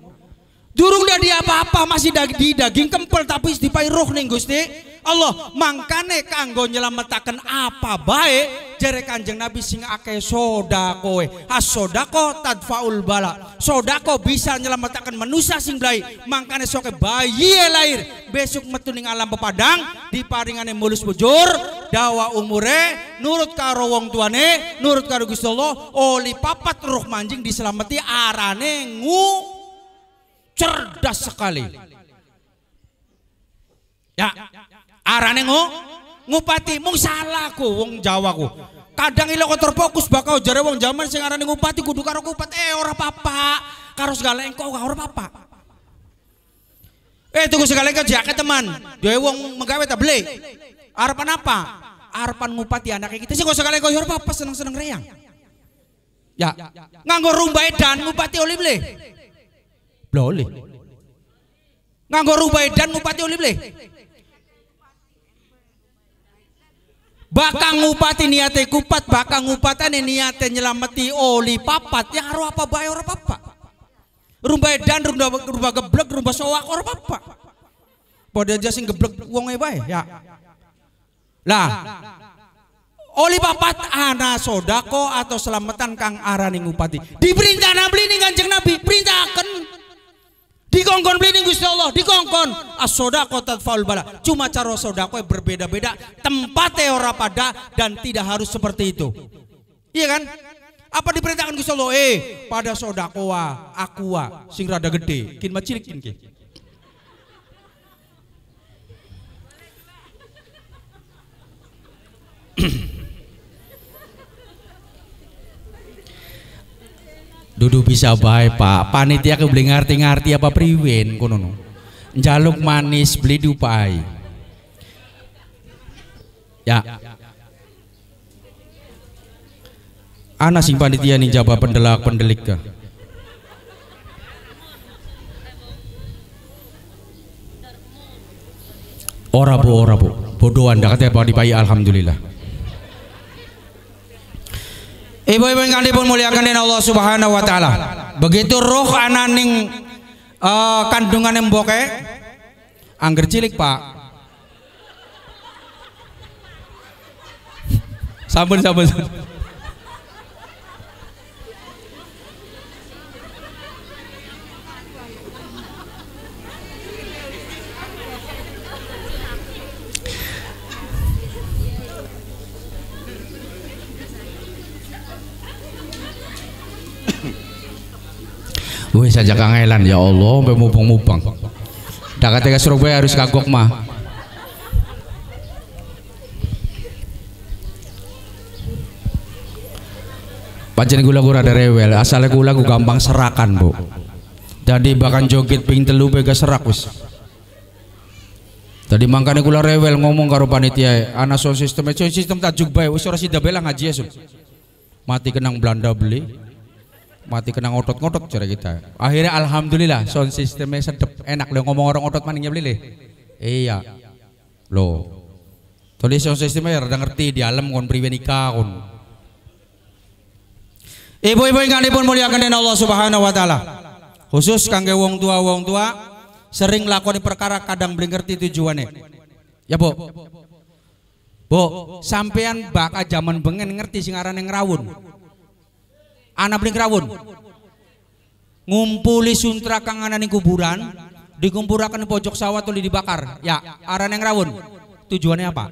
Durung dia apa-apa masih di daging kempel tapi dipai roh nih Gusti. Allah mangkane kanggo nyelametaken apa baik jere kanjeng Nabi sing kowe sodakoe asodako tadfaul bala sodako bisa nyelametaken manusia sing baik mangkane soke bayi e lahir besok metu ning alam pepadang diparingane mulus bujur dawa umure nurut karo wong tuane nurut karo Gusti Allah oli papat roh manjing diselameti arane ngu cerdas sekali. Ya, arane ngu, ngupati mung salah ku wong Jawa ku. Kadang ilo fokus bakal jare wong zaman sing arane ngupati kudu karo kupat eh ora papa, Karo segala engko ora papa. Eh tunggu segala engko jaket teman. Dhewe wong megawe ta beli. Arepan apa? Arepan ngupati anak kita sih kok segala engko ya ora papa seneng-seneng reyang. Ya, nganggo rumbai dan ngupati oli beli. Boleh. Nganggo dan ngupati oleh boleh. Bakang ngupati niatnya kupat, bakang ngupatan niate nyelamati oli papat. Yang haru apa bayar orang apa-apa. edan dan rubah geblek, rumba sowak ora apa Pada Padha aja sing geblek uangnya bayar ya. Lah, oli papat ana sodako atau selamatan kang arani ngupati. Diperintah Nabi ini kanjeng Nabi perintahkan Dikongkon blining Gusti Allah, dikongkon asoda kota faul bala. Cuma cara kau berbeda-beda, tempatnya ora pada dan tidak harus seperti itu. Iya kan? Apa diperintahkan Gusti Allah? Eh, pada sodakoa, akua, sing rada gede, kin macilik kin ki. Dudu bisa baik pak Panitia ke beli ngerti-ngerti apa priwin kono Jaluk manis beli dupai Ya Anak sing panitia nih jawab pendelak pendelik ke Ora bu, ora bu Bodoh anda kata ya, apa dipayi alhamdulillah Ibu-ibu yang kandipun muliakan dengan Allah Subhanahu wa taala. Begitu roh ananing uh, eh, kandungan yang boke angger cilik, Pak. Sampun sampun. sampun. Wih saja kangelan ya Allah, sampai mubeng-mubeng. Dah kata Surabaya harus kagok mah. Pancen gula gula ada rewel, asalnya gula gula gampang serakan bu. Jadi bahkan joget ping telu bega serak wis. Tadi mangkane gula rewel ngomong karo panitia, ana sound system, sound system tajuk bae wis ora sida bela ya, Mati kenang Belanda beli mati kena ngotot-ngotot cara kita akhirnya alhamdulillah sound sistemnya sedep enak lo ngomong orang ngotot maningnya beli iya lo tulis sound sistemnya udah ngerti di alam kon priwe nikah kon ibu-ibu yang dipun muliakan dening Allah Subhanahu wa taala khusus kangge wong tua wong tua sering lakoni perkara kadang beli ngerti tujuannya ya bu bu sampean bakal zaman bengen ngerti singaran yang rawun anak beli rawun, ngumpuli suntra kanganan ning kuburan dikumpulkan pojok sawah tuli dibakar ya aran yang rawun tujuannya apa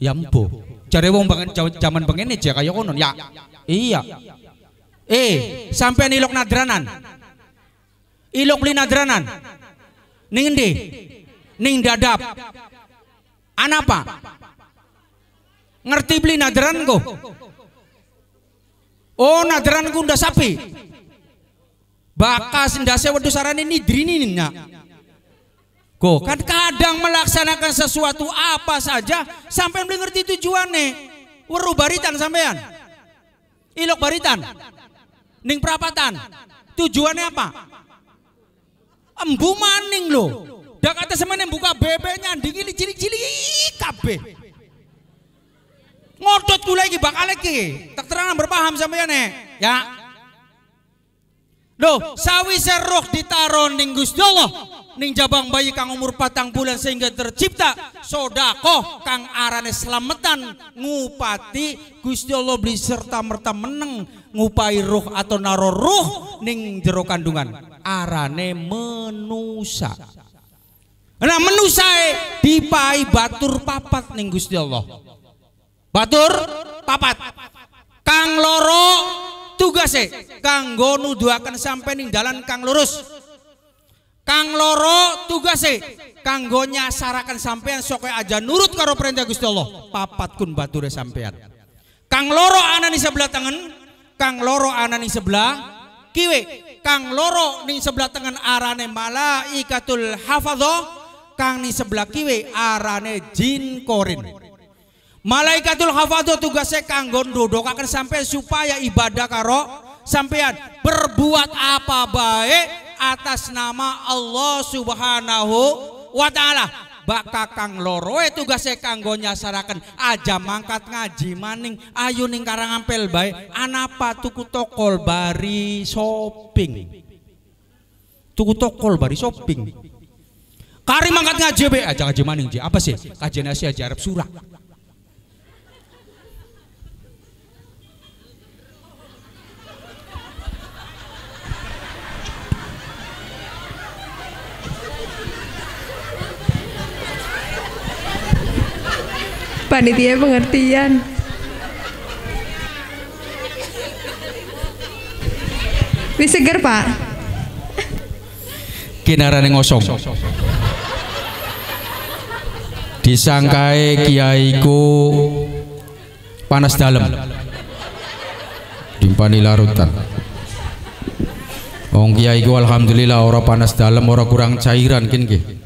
ya empu cari wong bangen zaman pengen ini, kayak konon ya iya eh sampai nilok nadranan ilok beli nadranan ning di ning dadap anapa ngerti beli nadran kok Oh nadaran kunda sapi. Bakas ndase wedhus sarane ini nak. Go, kan kadang melaksanakan sesuatu apa saja sampai ngerti tujuannya. Weru baritan sampean. Ilok baritan. Ning perapatan. Tujuannya apa? Embu maning loh. Dak kata semene buka bebeknya ndingi cilik-cilik kabeh. Ngotot kula iki bakal iki. Tak terangan berpaham sampeyan ya. Loh, sawi roh ditaruh ning Gusti Allah ning jabang bayi kang umur patang bulan sehingga tercipta sodakoh kang arane selametan ngupati Gusti Allah beli serta merta meneng ngupai ruh atau naro ruh ning jero kandungan arane menusa nah menusai e dipai batur papat ning Gusti Allah Batur papat. Kang loro tugas Gono kanggo nuduhaken sampean ning jalan kang lurus. Kang loro tugas tugase kanggo nyasaraken sampean sok aja nurut karo perintah Gusti Allah. Papat kun Batur bature sampean. Kang loro anani sebelah tangan, kang loro anani sebelah kiwe. Kang loro ning sebelah tangan arane malaikatul hafadho, kang ni sebelah kiwe arane jin korin. Malaikatul hafadzah tugasnya kanggo akan sampai supaya ibadah karo sampean berbuat apa baik atas nama Allah Subhanahu wa taala. Baka kang loro eh tugasnya kanggo nyasaraken aja mangkat ngaji maning ayu ning ampel bae anapa tuku tokol bari shopping. Tuku tokol bari shopping. Kari mangkat ngaji be aja ngaji maning apa sih kajian Asia Arab surah panitia pengertian wis seger pak kinarane ngosong disangkai kiaiku panas dalam dimpani larutan Wong kiaiku alhamdulillah ora panas dalam ora kurang cairan Kini,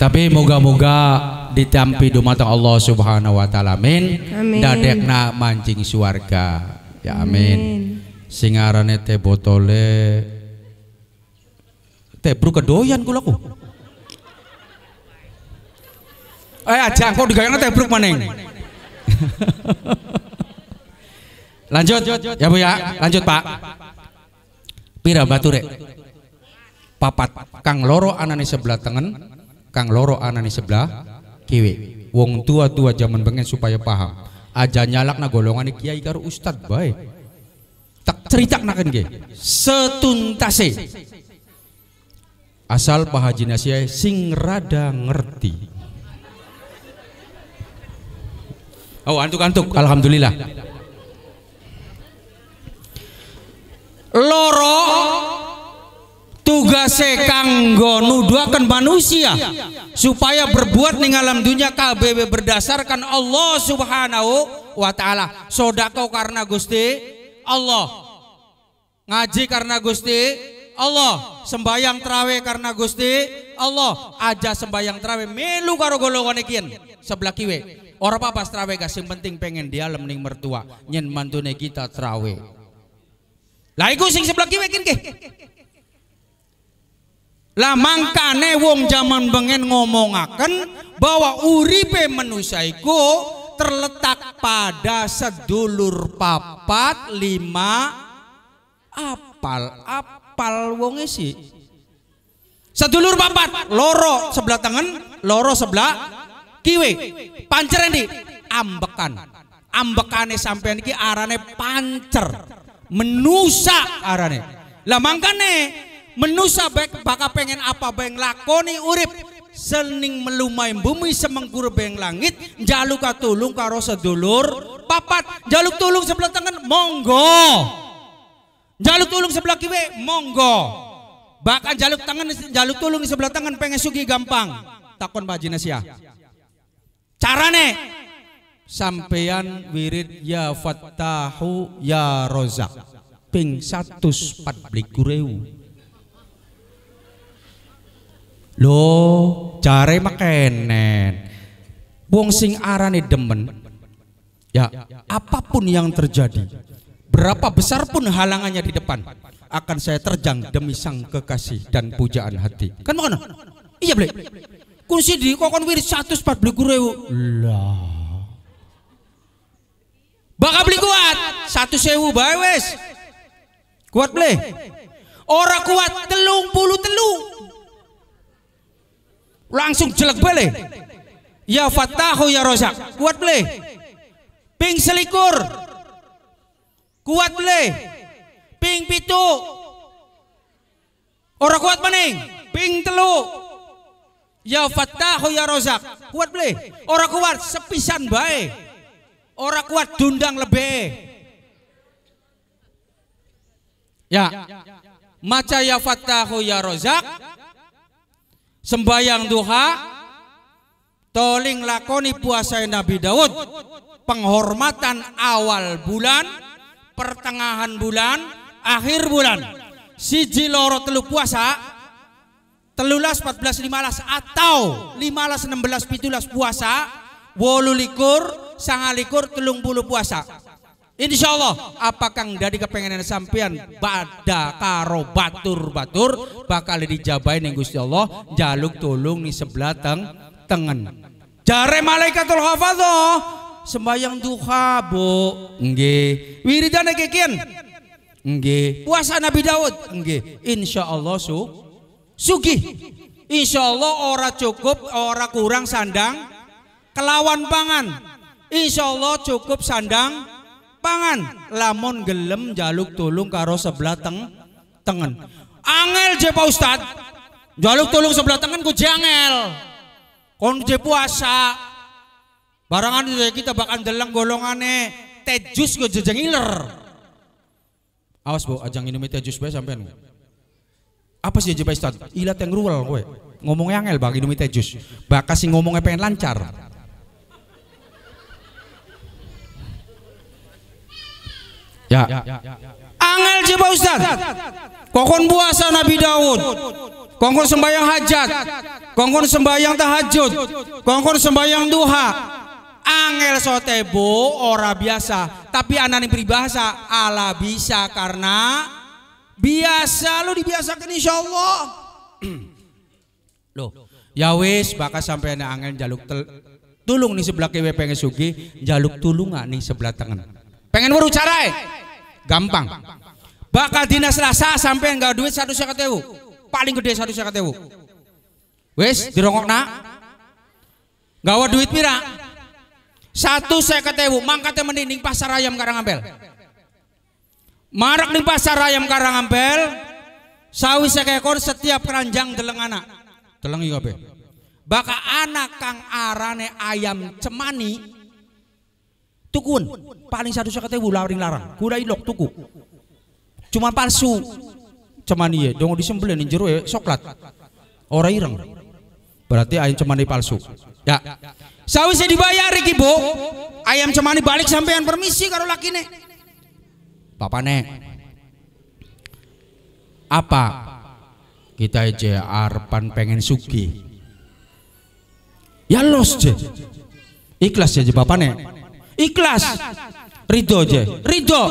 Tapi moga-moga ditampi dumateng Allah Subhanahu wa taala. Amin. Dadekna mancing suarga. Ya amin. amin. teh botole teh bru kedoyan kula ku. Eh aja kok digawe teh bru maning. lanjut ya Bu ya, lanjut Pak. Pira bature? Papat. Kang loro anane sebelah tengen, Kang loro anane sebelah kiwe wong tua-tua zaman bengen supaya paham aja nyalak na golongan kiai karo ustad baik tak cerita nakan ge setuntase asal Pak Haji sing rada ngerti oh antuk-antuk alhamdulillah loro Tugas kanggo nuduhkan manusia supaya berbuat di alam dunia KBB berdasarkan Allah Subhanahu wa taala. Sodako karena Gusti Allah. Ngaji karena Gusti Allah. sembahyang trawe karena Gusti Allah. Aja sembahyang trawe melu karo golongan ikin sebelah kiwe. orang apa trawe kasih penting pengen dia ning mertua nyen mantune kita trawe. Lah iku sing sebelah kiwe kin ke. Lah mangkane wong zaman bengen ngomongaken bahwa uripe manusia iku terletak pada sedulur papat lima apal apal wong isi sedulur papat loro sebelah tangan loro sebelah kiwe panceren di ambekan ambekane sampean iki arane pancer menusa arane lah mangkane menusa baik baka pengen apa beng lakoni urip sening melumai bumi semengkur beng langit jaluk tulung karo sedulur papat jaluk tulung sebelah tangan monggo jaluk tulung sebelah kiri monggo bahkan jaluk tangan jaluk tulung sebelah tangan pengen sugi gampang takon Pak ya carane sampean wirid ya fattahu ya rozak ping satu beli rewu lo cari makanan, Wong sing arane demen. Ya, apapun yang terjadi, berapa besar pun halangannya di depan, akan saya terjang demi sang kekasih dan pujaan hati. Kan mana Iya, beli Kunci di kokon wirid 140 ribu. Lah. Bakal beli kuat. Satu sewu bae wes, Kuat beli orang kuat telung puluh telung langsung jelek bele ya fatahu ya rozak kuat bele ping selikur kuat bele ping pitu orang kuat maning ping telu ya fatahu ya rozak kuat bele Orang kuat sepisan baik. Orang kuat dundang lebih ya maca ya fatahu ya rozak sembahyang duha toling lakoni puasa Nabi Daud penghormatan awal bulan pertengahan bulan akhir bulan siji loro telu puasa telulas 14 15 atau 15 16 17 puasa wolu likur sangalikur telung bulu puasa Insya Allah, apakah dari kepengenan sampean pada karo batur batur bakal dijabain nih gusti Allah jaluk tolong nih sebelah teng tengen. Jare malaikatul hafazo sembahyang duha bu, wiridan Wiridane kekian, nge Puasa Nabi Daud, nge Insya Allah su sugi. Insya Allah ora cukup, ora kurang sandang kelawan pangan. Insya Allah cukup sandang pangan lamun gelem jaluk tulung karo sebelah teng tengen angel je pak ustad jaluk tulung sebelah tengen ku jangel kon je puasa barangan kita bakal deleng golongane tejus ku jejeng iler awas bu ajang ini jus, bae sampean apa sih je pak ustad ilat yang ruwel kowe ngomongnya angel bagi ini tejus bakas sing ngomongnya pengen lancar Ya. ya. Angel coba Ustaz. Kokon puasa Nabi Daud. Kongkon sembahyang hajat. Kongkon sembahyang tahajud. Kongkon sembahyang duha. Angel sotebo ora biasa, tapi anani pribahasa, ala bisa karena biasa lu dibiasakan insya Allah. Loh, ya wis bakal sampai angel jaluk tel, tulung nih sebelah kewe pengen sugi jaluk tulunga nih sebelah tangan. Pengen baru carae? Gampang. Bakal dinas rasa sampai enggak duit satu tewu Paling gede satu wes nak dirongokna. ada duit pira? Satu saya ketewu, mangkatnya mendinding pasar ayam karang Karangampel. Marak di pasar ayam karang Karangampel, sawi sekekor setiap keranjang deleng anak. Deleng be bakal anak kang arane ayam cemani Tukun, paling satu saya ketemu laring larang. Kuda ilok tuku. cuma palsu. Cuman iya, eh, dong disembelih nih jeruk ya eh, coklat. Orang ireng. Berarti ayam cemani palsu. Ya. saya dibayar iki, Bu. Ayam cemani balik sampean permisi karo papa nek, Apa? Kita aja arpan pengen sugi. Ya los je. Ikhlas aja nek. Ikhlas. Ridho aja. Ridho.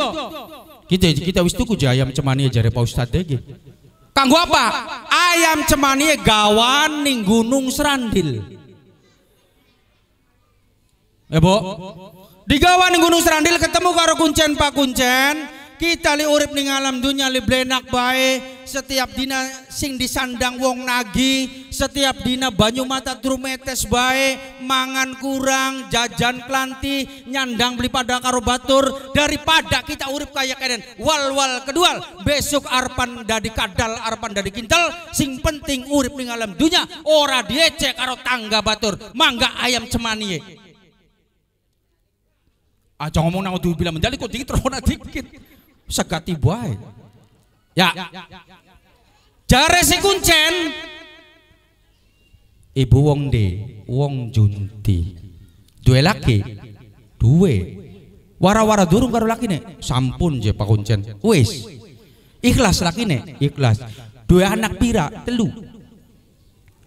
kita gitu, kita wis tuku ayam cemani aja Pak ustad Kang ya, gitu. Kanggo apa? Ayam cemani gawan ning Gunung Serandil. Ya, Bu. Di gawan ning Gunung Serandil ketemu karo kuncen Pak Kuncen, kita li urip ning alam dunia li blenak bae setiap dina sing disandang wong nagi setiap dina banyu mata trumetes bae mangan kurang jajan kelanti nyandang beli pada karo batur daripada kita urip kaya keren wal wal kedual besok arpan dari kadal arpan dari kintel, sing penting urip ning alam dunia ora diecek karo tangga batur mangga ayam cemanie Aja ngomong nang udah bilang menjadi kok dikit rona dikit segati buai, Ya. Jare si kuncen Ibu wong de, wong junti. dua laki? dua, Wara-wara durung karo nih, Sampun je Pak Kuncen. wes, Ikhlas laki nih, Ikhlas. dua anak pira? Telu.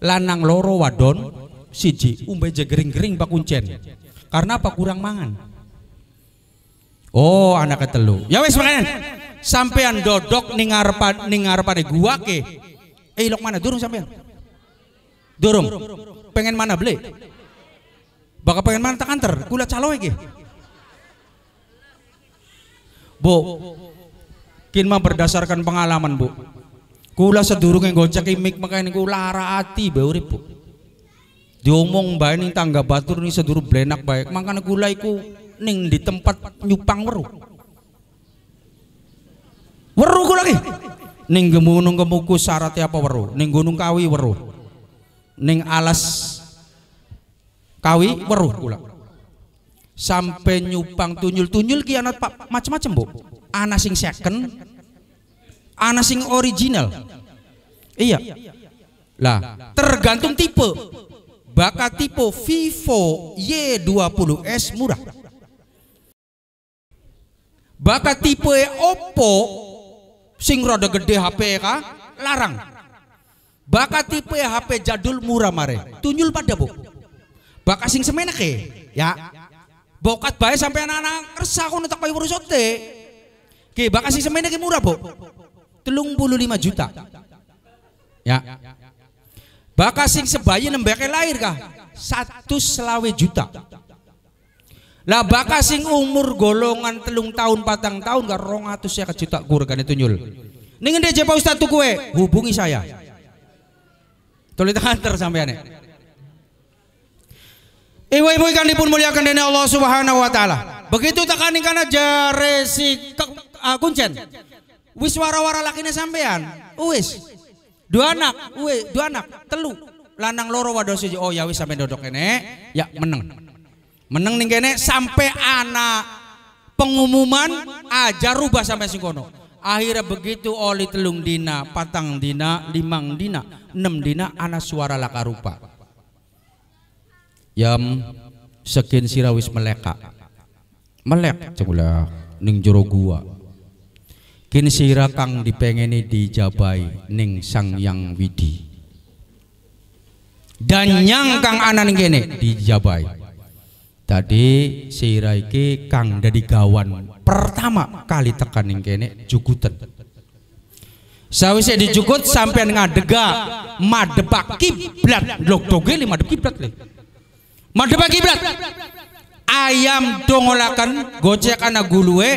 Lanang loro wadon siji umbe je gering-gering Pak Kuncen. Karena apa kurang mangan? Oh, anak ketelu. Ya wis makanya, Sampean dodok ning ngarepan ning ngarepane gua ke. Eh, lok mana durung sampean? Durung. Pengen mana beli? Bakal pengen mana tak anter? Kula calo ke. Bu. Kin mah berdasarkan pengalaman, Bu. Kula sedurung yang gocek imik makanya kula lara ati bae urip, Diomong bae ning tangga batur nih sedurung blenak bae. makanya kula iku ning di tempat nyupang weru weru ku lagi ning gunung kemuku syaratnya apa weru ning gunung kawi weru ning alas kawi weru kula sampai nyupang tunyul tunyul ki anak pak macam-macam bu anak sing second anak sing original iya lah tergantung tipe bakat tipe Vivo Y20S murah Bakat tipe Oppo sing rada gede HP ka larang. Bakat tipe HP jadul murah mare. Tunjul pada bu. bakat sing semenek e, ya. Bokat bae sampe anak-anak resah kono tak payu urusote. Ki bakat sing semenek e murah bu. Telung puluh lima juta. Ya. bakat sing sebayi nembeke lahir kah? Satu selawe juta. Lah bakal sing umur golongan telung tahun patang tahun gak rong atus ya kecita kurgan itu nyul. Ning dia Jepang Pak tuh kue hubungi saya. Tulis antar aneh. Ibu-ibu ikan dipun muliakan dari Allah Subhanahu wa taala. Begitu tekan karena aja resik ah, kuncen. Wis wara-wara nih sampean. Wis. Dua anak, wis dua anak, telu. Lanang loro wadosi. Oh ya wis sampean dodok ini. Ya menang. Meneng ning kene sampai anak pengumuman aja rubah sampai singkono Akhirnya begitu oli telung dina, patang dina, limang dina, enam dina ana suara laka rupa. Yam sekin sirawis meleka. Melek cekulah ning juru gua. Kin sira kang dipengeni dijabai ning Sang Yang Widi. Dan yang kang ana ning kene dijabai. Jadi si Raiki kang dari gawan pertama kali tekan ning kene jukuten. Sawise dijukut sampai ngadega madhepak kiblat. Lho doge li madhep kiblat li. Madhepak kiblat. Ayam dongolakan gocek anak gulue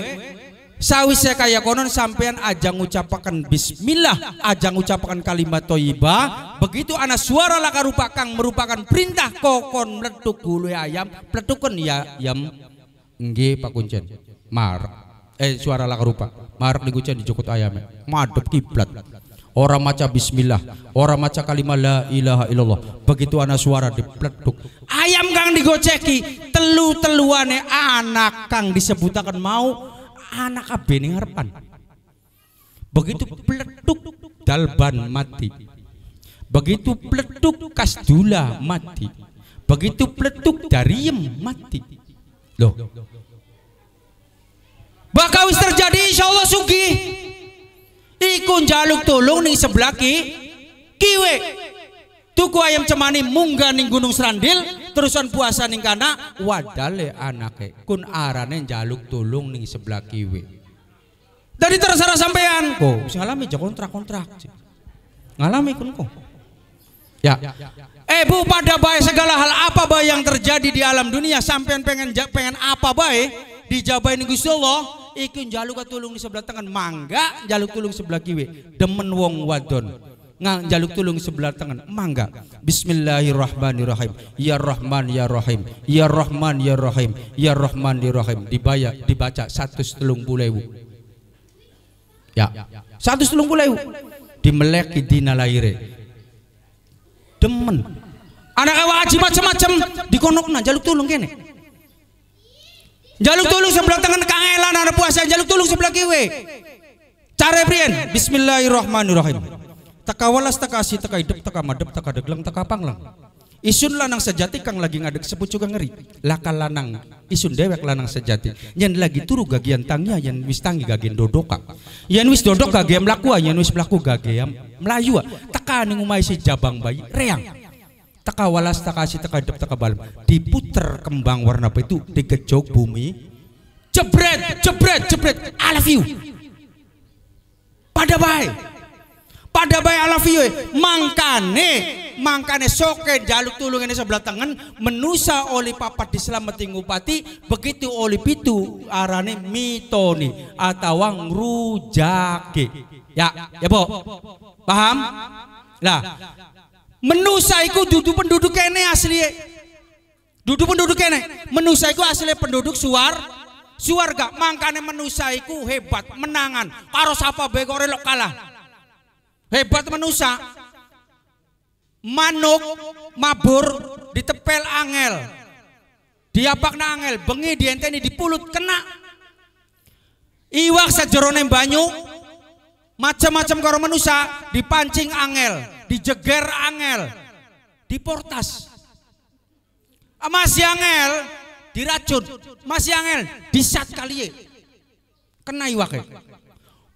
Sawisnya kaya konon sampean ajang ucapakan bismillah, ajang ngucapakan kalimat toiba. Begitu anak suara laka rupa kang merupakan perintah kokon meletuk gulu ayam, meletukkan ya ayam Nggih Pak Kuncen. Mar. Eh suara laka rupa. Mar di kuncen dijukut ayam Madep kiblat. Orang maca bismillah, orang maca kalimat la ilaha illallah. Begitu anak suara dipletuk. Ayam kang digoceki, telu-teluane anak kang disebutakan mau anak abe ini ngarepan. Begitu peletuk dalban mati. Begitu peletuk kasdula mati. Begitu peletuk dariem mati. Loh. Bakal wis terjadi insyaallah sugi Ikun jaluk tolong nih sebelah ki kiwe. Tuku ayam cemani munggah nih Gunung Serandil terusan puasa ning kana wadale anake kun arane njaluk tulung ning sebelah kiwi dari terserah sampean kok sing ngalami kontrak-kontrak ngalami kun kok ya. Ya, ya, ya. ya eh bu pada baik segala hal apa baik yang terjadi di alam dunia sampean pengen pengen apa baik dijabain Gusti Allah iku njaluk tulung di sebelah tangan mangga njaluk tulung sebelah kiwi demen wong wadon ngajaluk tulung sebelah tangan mangga bismillahirrahmanirrahim ya rahman ya rahim ya rahman ya rahim ya rahman ya rahim dibaya dibaca satu telung bulewu ya satu telung bulewu dimeleki dina nalaire. demen anak awak aji macam-macam dikonokna jaluk tulung kene jaluk tulung sebelah tangan kangelan anak puasa jaluk tulung sebelah kiwe cara prien bismillahirrahmanirrahim Taka walas taka asih taka hidup taka madep taka degleng taka panglang. Isun lanang sejati kang lagi ngadek sebut juga ngeri. Laka lanang isun dewek lanang sejati. Yang lagi turu gagian tangnya yang wis tangi gagian dodoka. yang wis dodok gagian melaku yang wis melaku gagian melayu. Taka ning umai si jabang bayi reang. Taka walas taka asih taka hidup taka balem. Diputer kembang warna apa itu Digejok bumi. Jebret jebret jebret I love you. Pada baik pada bayi alafiyo mangkane mangkane soke jaluk tulung ini sebelah tangan menusa oli papat di selamati ngupati begitu oli pitu arane mitoni atau rujake ya ya bo paham lah menusa iku duduk penduduk kene asli e. duduk penduduk kene menusa iku asli penduduk suar suarga mangkane menusa iku hebat menangan karo sapa begore lo kalah Hebat manusia. Manuk mabur ditepel angel. Diapakna angel, bengi dienteni dipulut kena. Iwak sajerone banyu macam-macam karo manusia dipancing angel, dijeger angel, diportas. Ah, masih angel diracun, masih angel disat kali kena iwaknya.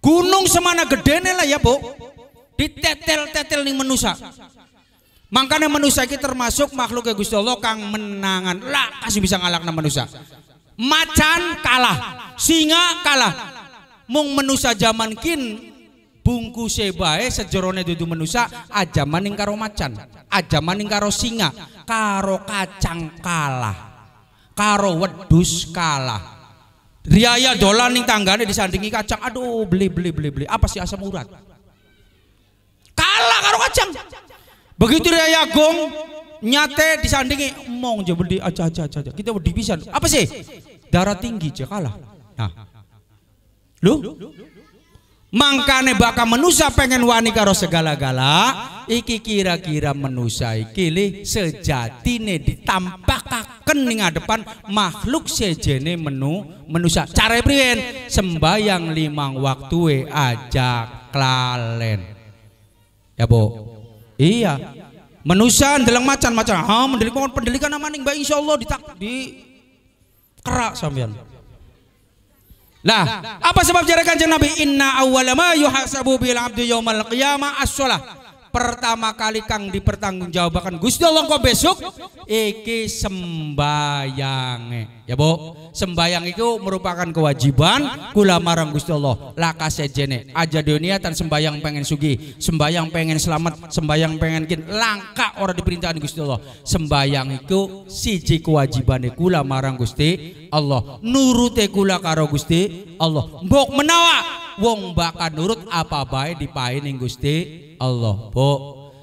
Gunung semana gede lah ya bu ditetel-tetel ning manusia, makanya manusia ini termasuk makhluk yang e Gusti Allah kang menangan lah kasih bisa nama manusia macan kalah singa kalah mung manusia zaman kin bungku sebae sejerone dudu manusia aja maning karo macan aja maning karo singa karo kacang kalah karo wedus kalah riaya dolan nih tanggane disandingi kacang aduh beli beli beli beli apa sih asam urat Begitu dia Agung nyate disandingi mong je beli aja aja aja kita beli Apa sih? Darah tinggi je kalah. Nah. Lu? Mangkane bakal menusa pengen wani karo segala-gala iki kira-kira menusa iki li sejatine ditampakaken ning ngadepan makhluk sejene menu menusa cara priyen sembayang limang waktue aja klalen Ya, Bu. Iya. Manusia, deleng macan-macan. Ha, mohon pendelikan amaning Mbak insyaallah ditak di kerak sampean. Lah, apa sebab jarak kanjeng Nabi? Inna awalama yuhasabu bil abdi yaumal qiyamah as-shalah pertama kali Kang dipertanggungjawabkan Gusti Allah kok besok iki sembayang ya Bu sembayang itu merupakan kewajiban kula marang Gusti Allah laka sejene aja dunia tan sembayang pengen sugi sembayang pengen selamat sembayang pengen kin langka orang diperintahkan Gusti Allah sembayang itu siji kewajiban kula marang Gusti Allah nurute kula karo Gusti Allah mbok menawa wong bakal nurut apa baik dipain Gusti Allah. Bu,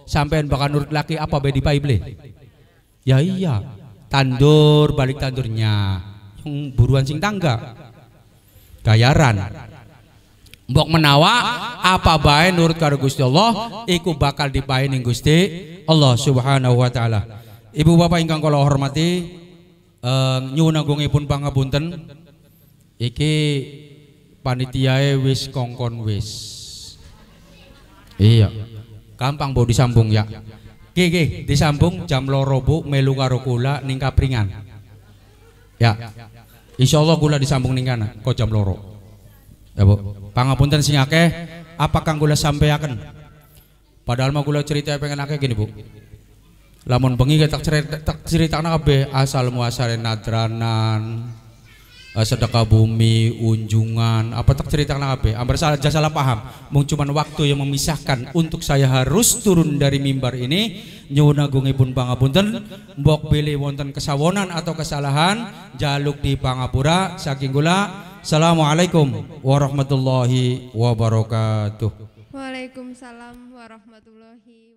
sampean bakal nurut laki apa pai beli Ya iya. Tandur balik tandurnya. buruan sing tangga. Gayaran. Bok menawa apa bae nurut karo Gusti Allah iku bakal dipaining ning Gusti Allah Subhanahu wa taala. Ibu bapak ingkang kula hormati eh, nyuwun agungipun pangapunten. Iki panitiae wis kongkon wis. Iya. Gampang bu disambung ya. Gigi disambung jam loro bu melu karo kula ning kapringan. Ya. Insya Allah kula disambung ning kana kok jam loro. Ya bu. Pangapunten sing akeh apa kang kula sampeyaken? Padahal mau kula cerita pengen akeh gini bu. Lamun bengi tak cerita tak cerita kabeh asal muasare nadranan, Eh, sedekah bumi, unjungan, apa tak cerita apa? Ambar salah jasa salah paham. Mung cuman waktu yang memisahkan untuk saya harus turun dari mimbar ini nyuwun pun pangapunten, mbok pilih wonten kesawonan atau kesalahan jaluk di pangapura saking gula. Assalamualaikum warahmatullahi wabarakatuh. Waalaikumsalam warahmatullahi wabarakatuh.